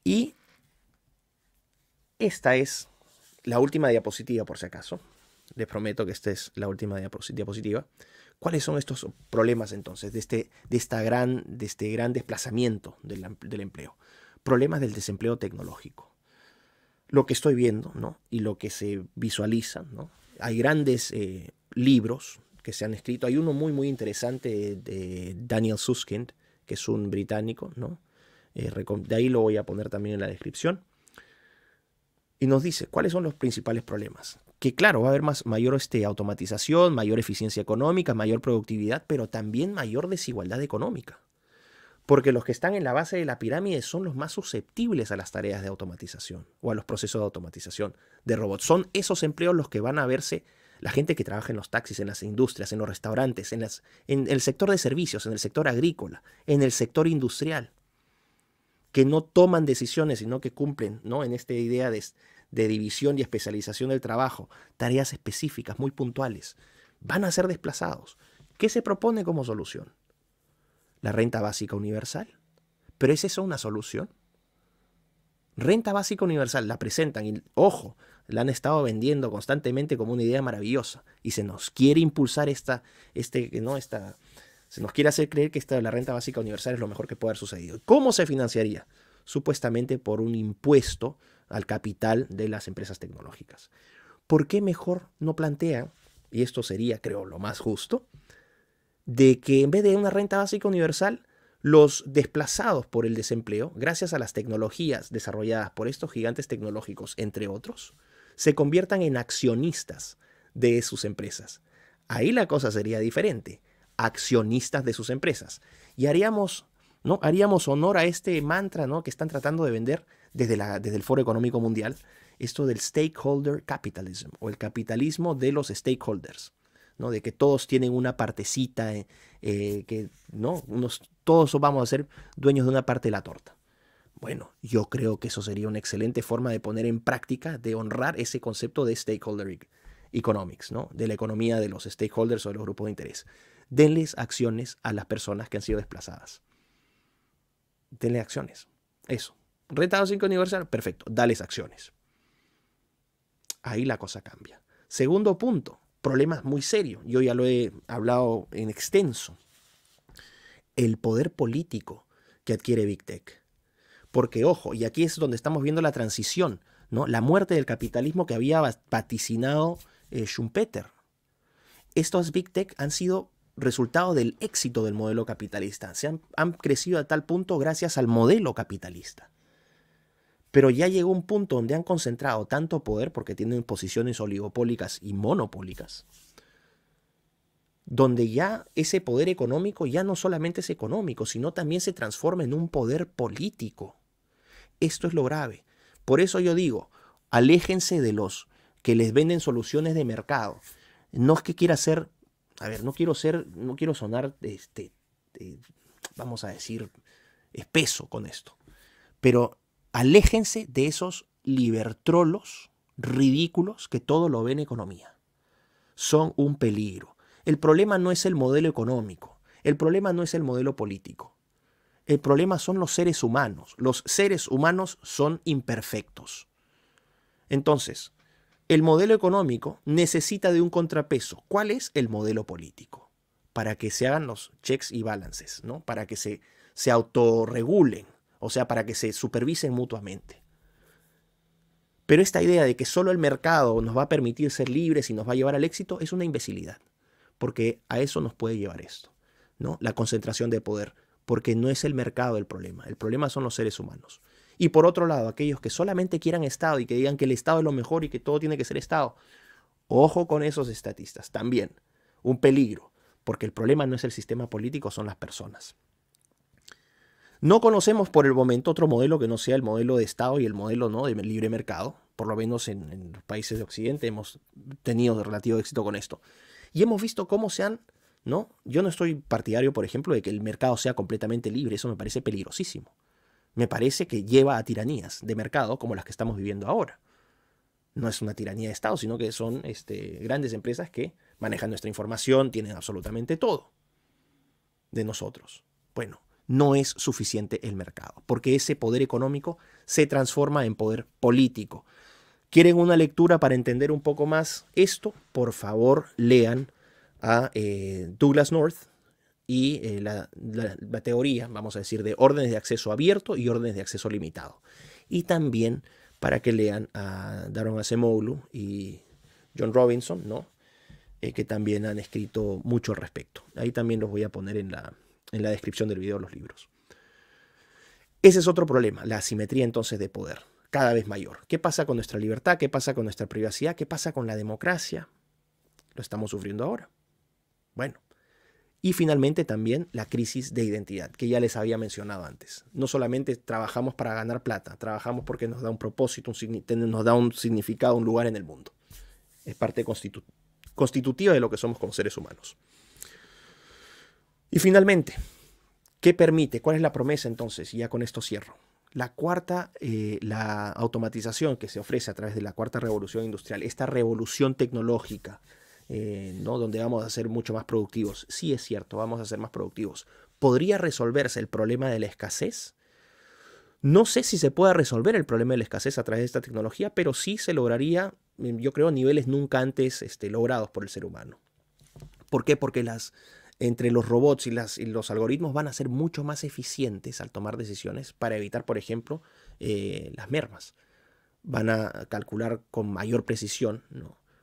Y esta es la última diapositiva, por si acaso les prometo que esta es la última diapositiva. ¿Cuáles son estos problemas entonces de este, de esta gran, de este gran desplazamiento del, empleo? Problemas del desempleo tecnológico. Lo que estoy viendo ¿no? y lo que se visualiza, ¿no? hay grandes eh, libros que se han escrito. Hay uno muy, muy interesante de Daniel Suskind, que es un británico, ¿no? Eh, de ahí lo voy a poner también en la descripción. Y nos dice cuáles son los principales problemas que claro, va a haber más, mayor este, automatización, mayor eficiencia económica, mayor productividad, pero también mayor desigualdad económica. Porque los que están en la base de la pirámide son los más susceptibles a las tareas de automatización o a los procesos de automatización de robots. Son esos empleos los que van a verse la gente que trabaja en los taxis, en las industrias, en los restaurantes, en, el sector de servicios, en el sector agrícola, en el sector industrial que no toman decisiones, sino que cumplen, ¿no? En esta idea de, de división y especialización del trabajo, tareas específicas, muy puntuales, van a ser desplazados. ¿Qué se propone como solución? La renta básica universal. ¿Pero es eso una solución? Renta básica universal, la presentan y, ojo, la han estado vendiendo constantemente como una idea maravillosa y se nos quiere impulsar esta, este, no, esta, se nos quiere hacer creer que esta la renta básica universal es lo mejor que puede haber sucedido. ¿Cómo se financiaría? Supuestamente por un impuesto al capital de las empresas tecnológicas. ¿Por qué mejor no plantean, y esto sería, creo, lo más justo, de que en vez de una renta básica universal, los desplazados por el desempleo, gracias a las tecnologías desarrolladas por estos gigantes tecnológicos, entre otros, se conviertan en accionistas de sus empresas. Ahí la cosa sería diferente, accionistas de sus empresas. Y haríamos, ¿no? haríamos honor a este mantra ¿no? que están tratando de vender desde, el Foro Económico Mundial, esto del stakeholder capitalism o el capitalismo de los stakeholders. ¿no? de que todos tienen una partecita, eh, eh, que ¿no? todos vamos a ser dueños de una parte de la torta. Bueno, yo creo que eso sería una excelente forma de poner en práctica, de honrar ese concepto de stakeholder e-, economics, ¿no? de la economía de los stakeholders o de los grupos de interés. Denles acciones a las personas que han sido desplazadas. Denles acciones. Eso. Retado 5 universal, perfecto, dales acciones. Ahí la cosa cambia. Segundo punto, problema muy serio, Yo ya lo he hablado en extenso. El poder político que adquiere Big Tech. Porque, ojo, y aquí es donde estamos viendo la transición, ¿no? La muerte del capitalismo que había vaticinado eh, Schumpeter. Estos Big Tech han sido resultado del éxito del modelo capitalista. Se han, han crecido a tal punto gracias al modelo capitalista. Pero ya llegó un punto donde han concentrado tanto poder, porque tienen posiciones oligopólicas y monopólicas, donde ya ese poder económico ya no solamente es económico, sino también se transforma en un poder político. Esto es lo grave. Por eso yo digo, aléjense de los que les venden soluciones de mercado. No es que quiera ser, a ver, no quiero ser, no quiero sonar, este, eh, vamos a decir, espeso con esto, pero aléjense de esos libertrolos ridículos que todo lo ven economía. Son un peligro. El problema no es el modelo económico, el problema no es el modelo político. El problema son los seres humanos. Los seres humanos son imperfectos. Entonces, el modelo económico necesita de un contrapeso. ¿Cuál es el modelo político? Para que se hagan los checks y balances, Para que se, se autorregulen o sea, para que se supervisen mutuamente. Pero esta idea de que solo el mercado nos va a permitir ser libres y nos va a llevar al éxito es una imbecilidad, porque a eso nos puede llevar esto, ¿no? La concentración de poder, porque no es el mercado el problema, el problema son los seres humanos. Y por otro lado, aquellos que solamente quieran Estado y que digan que el Estado es lo mejor y que todo tiene que ser Estado, ojo con esos estatistas, también, un peligro, porque el problema no es el sistema político, son las personas. No conocemos por el momento otro modelo que no sea el modelo de Estado y el modelo ¿no? de libre mercado. Por lo menos en, los países de Occidente hemos tenido relativo éxito con esto. Y hemos visto cómo se han ¿no? Yo no estoy partidario, por ejemplo, de que el mercado sea completamente libre, eso me parece peligrosísimo. Me parece que lleva a tiranías de mercado como las que estamos viviendo ahora. No es una tiranía de Estado, sino que son este, grandes empresas que manejan nuestra información, tienen absolutamente todo de nosotros. Bueno, no es suficiente el mercado, porque ese poder económico se transforma en poder político. ¿Quieren una lectura para entender un poco más esto? Por favor, lean a eh, Douglas North y eh, la, teoría, vamos a decir, de órdenes de acceso abierto y órdenes de acceso limitado. Y también para que lean a Daron Acemoglu y John Robinson, ¿no? Eh, que también han escrito mucho al respecto. Ahí también los voy a poner en la, en la descripción del video los libros. Ese es otro problema, la asimetría entonces de poder, cada vez mayor. ¿Qué pasa con nuestra libertad? ¿Qué pasa con nuestra privacidad? ¿Qué pasa con la democracia? Lo estamos sufriendo ahora. Bueno, y finalmente también la crisis de identidad, que ya les había mencionado antes. No solamente trabajamos para ganar plata, trabajamos porque nos da un propósito, nos da un significado, un lugar en el mundo. Es parte constitutiva de lo que somos como seres humanos. Y finalmente, ¿qué permite? ¿Cuál es la promesa entonces? Y ya con esto cierro. La cuarta, eh, la automatización que se ofrece a través de la cuarta revolución industrial, esta revolución tecnológica, eh, ¿no? donde vamos a ser mucho más productivos. Sí es cierto, vamos a ser más productivos. ¿Podría resolverse el problema de la escasez? No sé si se pueda resolver el problema de la escasez a través de esta tecnología, pero sí se lograría, yo creo, niveles nunca antes este, logrados por el ser humano. ¿Por qué? Porque las entre los robots y, los algoritmos van a ser mucho más eficientes al tomar decisiones para evitar, por ejemplo, eh, las mermas. Van a calcular con mayor precisión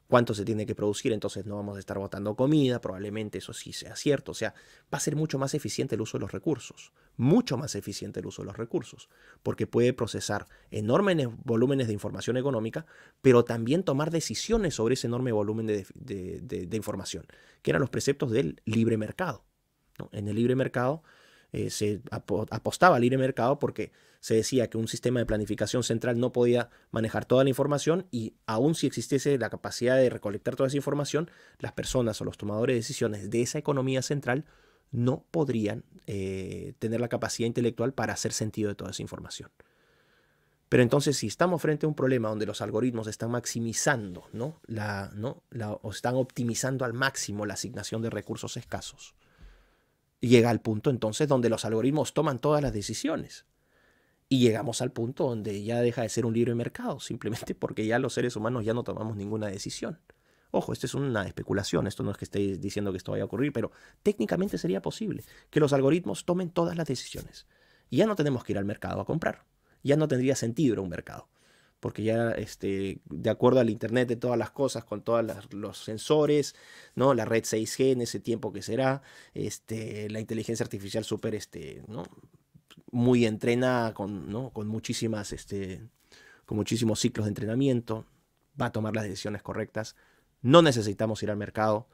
cuánto se tiene que producir, entonces no vamos a estar botando comida, probablemente eso sí sea cierto. O sea, va a ser mucho más eficiente el uso de los recursos mucho más eficiente el uso de los recursos, porque puede procesar enormes volúmenes de información económica, pero también tomar decisiones sobre ese enorme volumen de, información, que eran los preceptos del libre mercado. En el libre mercado eh, se apostaba al libre mercado porque se decía que un sistema de planificación central no podía manejar toda la información y aun si existiese la capacidad de recolectar toda esa información, las personas o los tomadores de decisiones de esa economía central no podrían eh, tener la capacidad intelectual para hacer sentido de toda esa información. Pero entonces, si estamos frente a un problema donde los algoritmos están maximizando, ¿no? La, o están optimizando al máximo la asignación de recursos escasos, llega al punto entonces donde los algoritmos toman todas las decisiones. Y llegamos al punto donde ya deja de ser un libre mercado, simplemente porque ya los seres humanos ya no tomamos ninguna decisión. Ojo, esto es una especulación, esto no es que esté diciendo que esto vaya a ocurrir, pero técnicamente sería posible que los algoritmos tomen todas las decisiones. Y ya no tenemos que ir al mercado a comprar. Ya no tendría sentido ir un mercado. Porque ya, este, de acuerdo al Internet de todas las cosas, con todos los sensores, ¿no? la red 6G en ese tiempo que será, este, la inteligencia artificial súper este, ¿no? muy entrenada, con, ¿no? con, muchísimas, este, con muchísimos ciclos de entrenamiento, va a tomar las decisiones correctas. No necesitamos ir al mercado.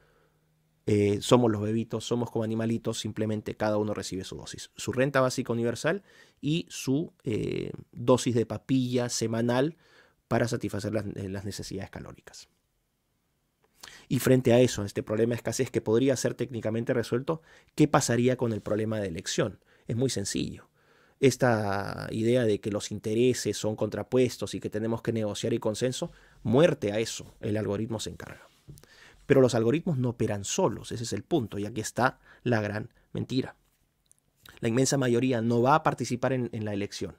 Eh, somos los bebitos, somos como animalitos, simplemente cada uno recibe su dosis, su renta básica universal y su eh, dosis de papilla semanal para satisfacer las, eh, las, necesidades calóricas. Y frente a eso, este problema de escasez que podría ser técnicamente resuelto, ¿qué pasaría con el problema de elección? Es muy sencillo esta idea de que los intereses son contrapuestos y que tenemos que negociar y consenso, muerte a eso, el algoritmo se encarga. Pero los algoritmos no operan solos, ese es el punto, y aquí está la gran mentira. La inmensa mayoría no va a participar en, la elección.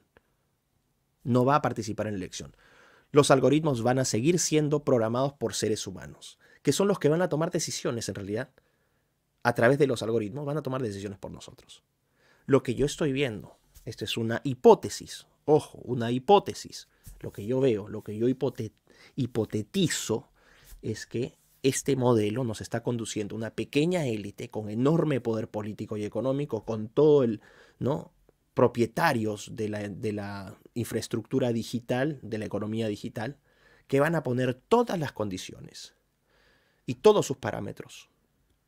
No va a participar en la elección. Los algoritmos van a seguir siendo programados por seres humanos, que son los que van a tomar decisiones en realidad. A través de los algoritmos van a tomar decisiones por nosotros. Lo que yo estoy viendo esta es una hipótesis, ojo, una hipótesis. Lo que yo veo, lo que yo hipotetizo es que este modelo nos está conduciendo una pequeña élite con enorme poder político y económico, con todo el, ¿no? propietarios de la, de la infraestructura digital, de la economía digital, que van a poner todas las condiciones y todos sus parámetros,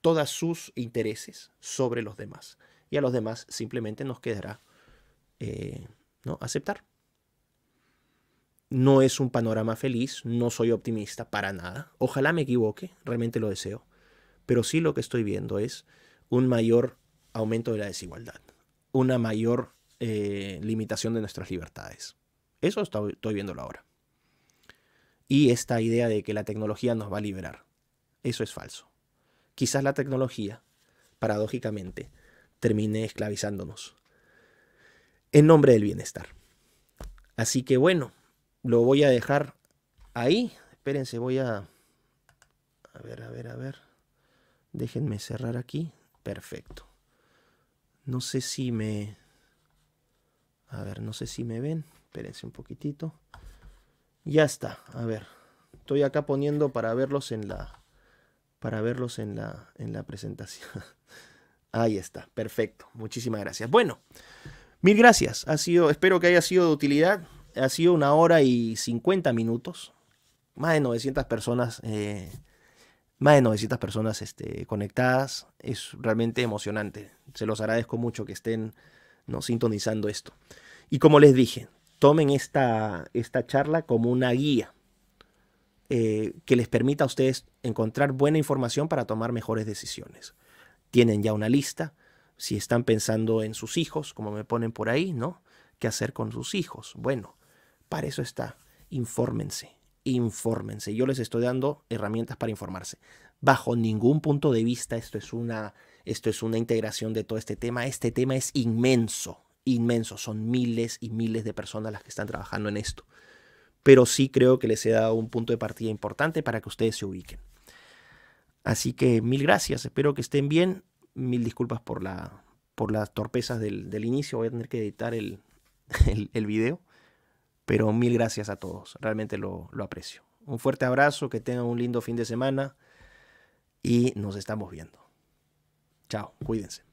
todos sus intereses sobre los demás. Y a los demás simplemente nos quedará eh, ¿no? aceptar. No es un panorama feliz, no soy optimista para nada. Ojalá me equivoque, realmente lo deseo. Pero sí lo que estoy viendo es un mayor aumento de la desigualdad, una mayor eh, limitación de nuestras libertades. Eso estoy, estoy viéndolo ahora. Y esta idea de que la tecnología nos va a liberar, eso es falso. Quizás la tecnología, paradójicamente, termine esclavizándonos en nombre del bienestar. Así que bueno, lo voy a dejar ahí. Espérense, voy a... A ver, a ver, a ver. Déjenme cerrar aquí. Perfecto. No sé si me... A ver, no sé si me ven. Espérense un poquitito. Ya está. A ver. Estoy acá poniendo para verlos en la... Para verlos en la, en la presentación. [LAUGHS] Ahí está. Perfecto. Muchísimas gracias. Bueno. Mil gracias. Ha sido, espero que haya sido de utilidad. Ha sido una hora y 50 minutos. Más de 900 personas. Eh, más de 900 personas este, conectadas. Es realmente emocionante. Se los agradezco mucho que estén sintonizando esto. Y como les dije, tomen esta, esta charla como una guía eh, que les permita a ustedes encontrar buena información para tomar mejores decisiones. Tienen ya una lista si están pensando en sus hijos, como me ponen por ahí, ¿no? ¿Qué hacer con sus hijos? Bueno, para eso está. Infórmense, infórmense. Yo les estoy dando herramientas para informarse. Bajo ningún punto de vista esto es una, esto es una integración de todo este tema. Este tema es inmenso, inmenso. Son miles y miles de personas las que están trabajando en esto. Pero sí creo que les he dado un punto de partida importante para que ustedes se ubiquen. Así que mil gracias, espero que estén bien mil disculpas por, la, por las torpezas del, inicio, voy a tener que editar [LAUGHS] el, el, video, pero mil gracias a todos, realmente lo, lo aprecio. Un fuerte abrazo, que tengan un lindo fin de semana y nos estamos viendo. Chao, cuídense.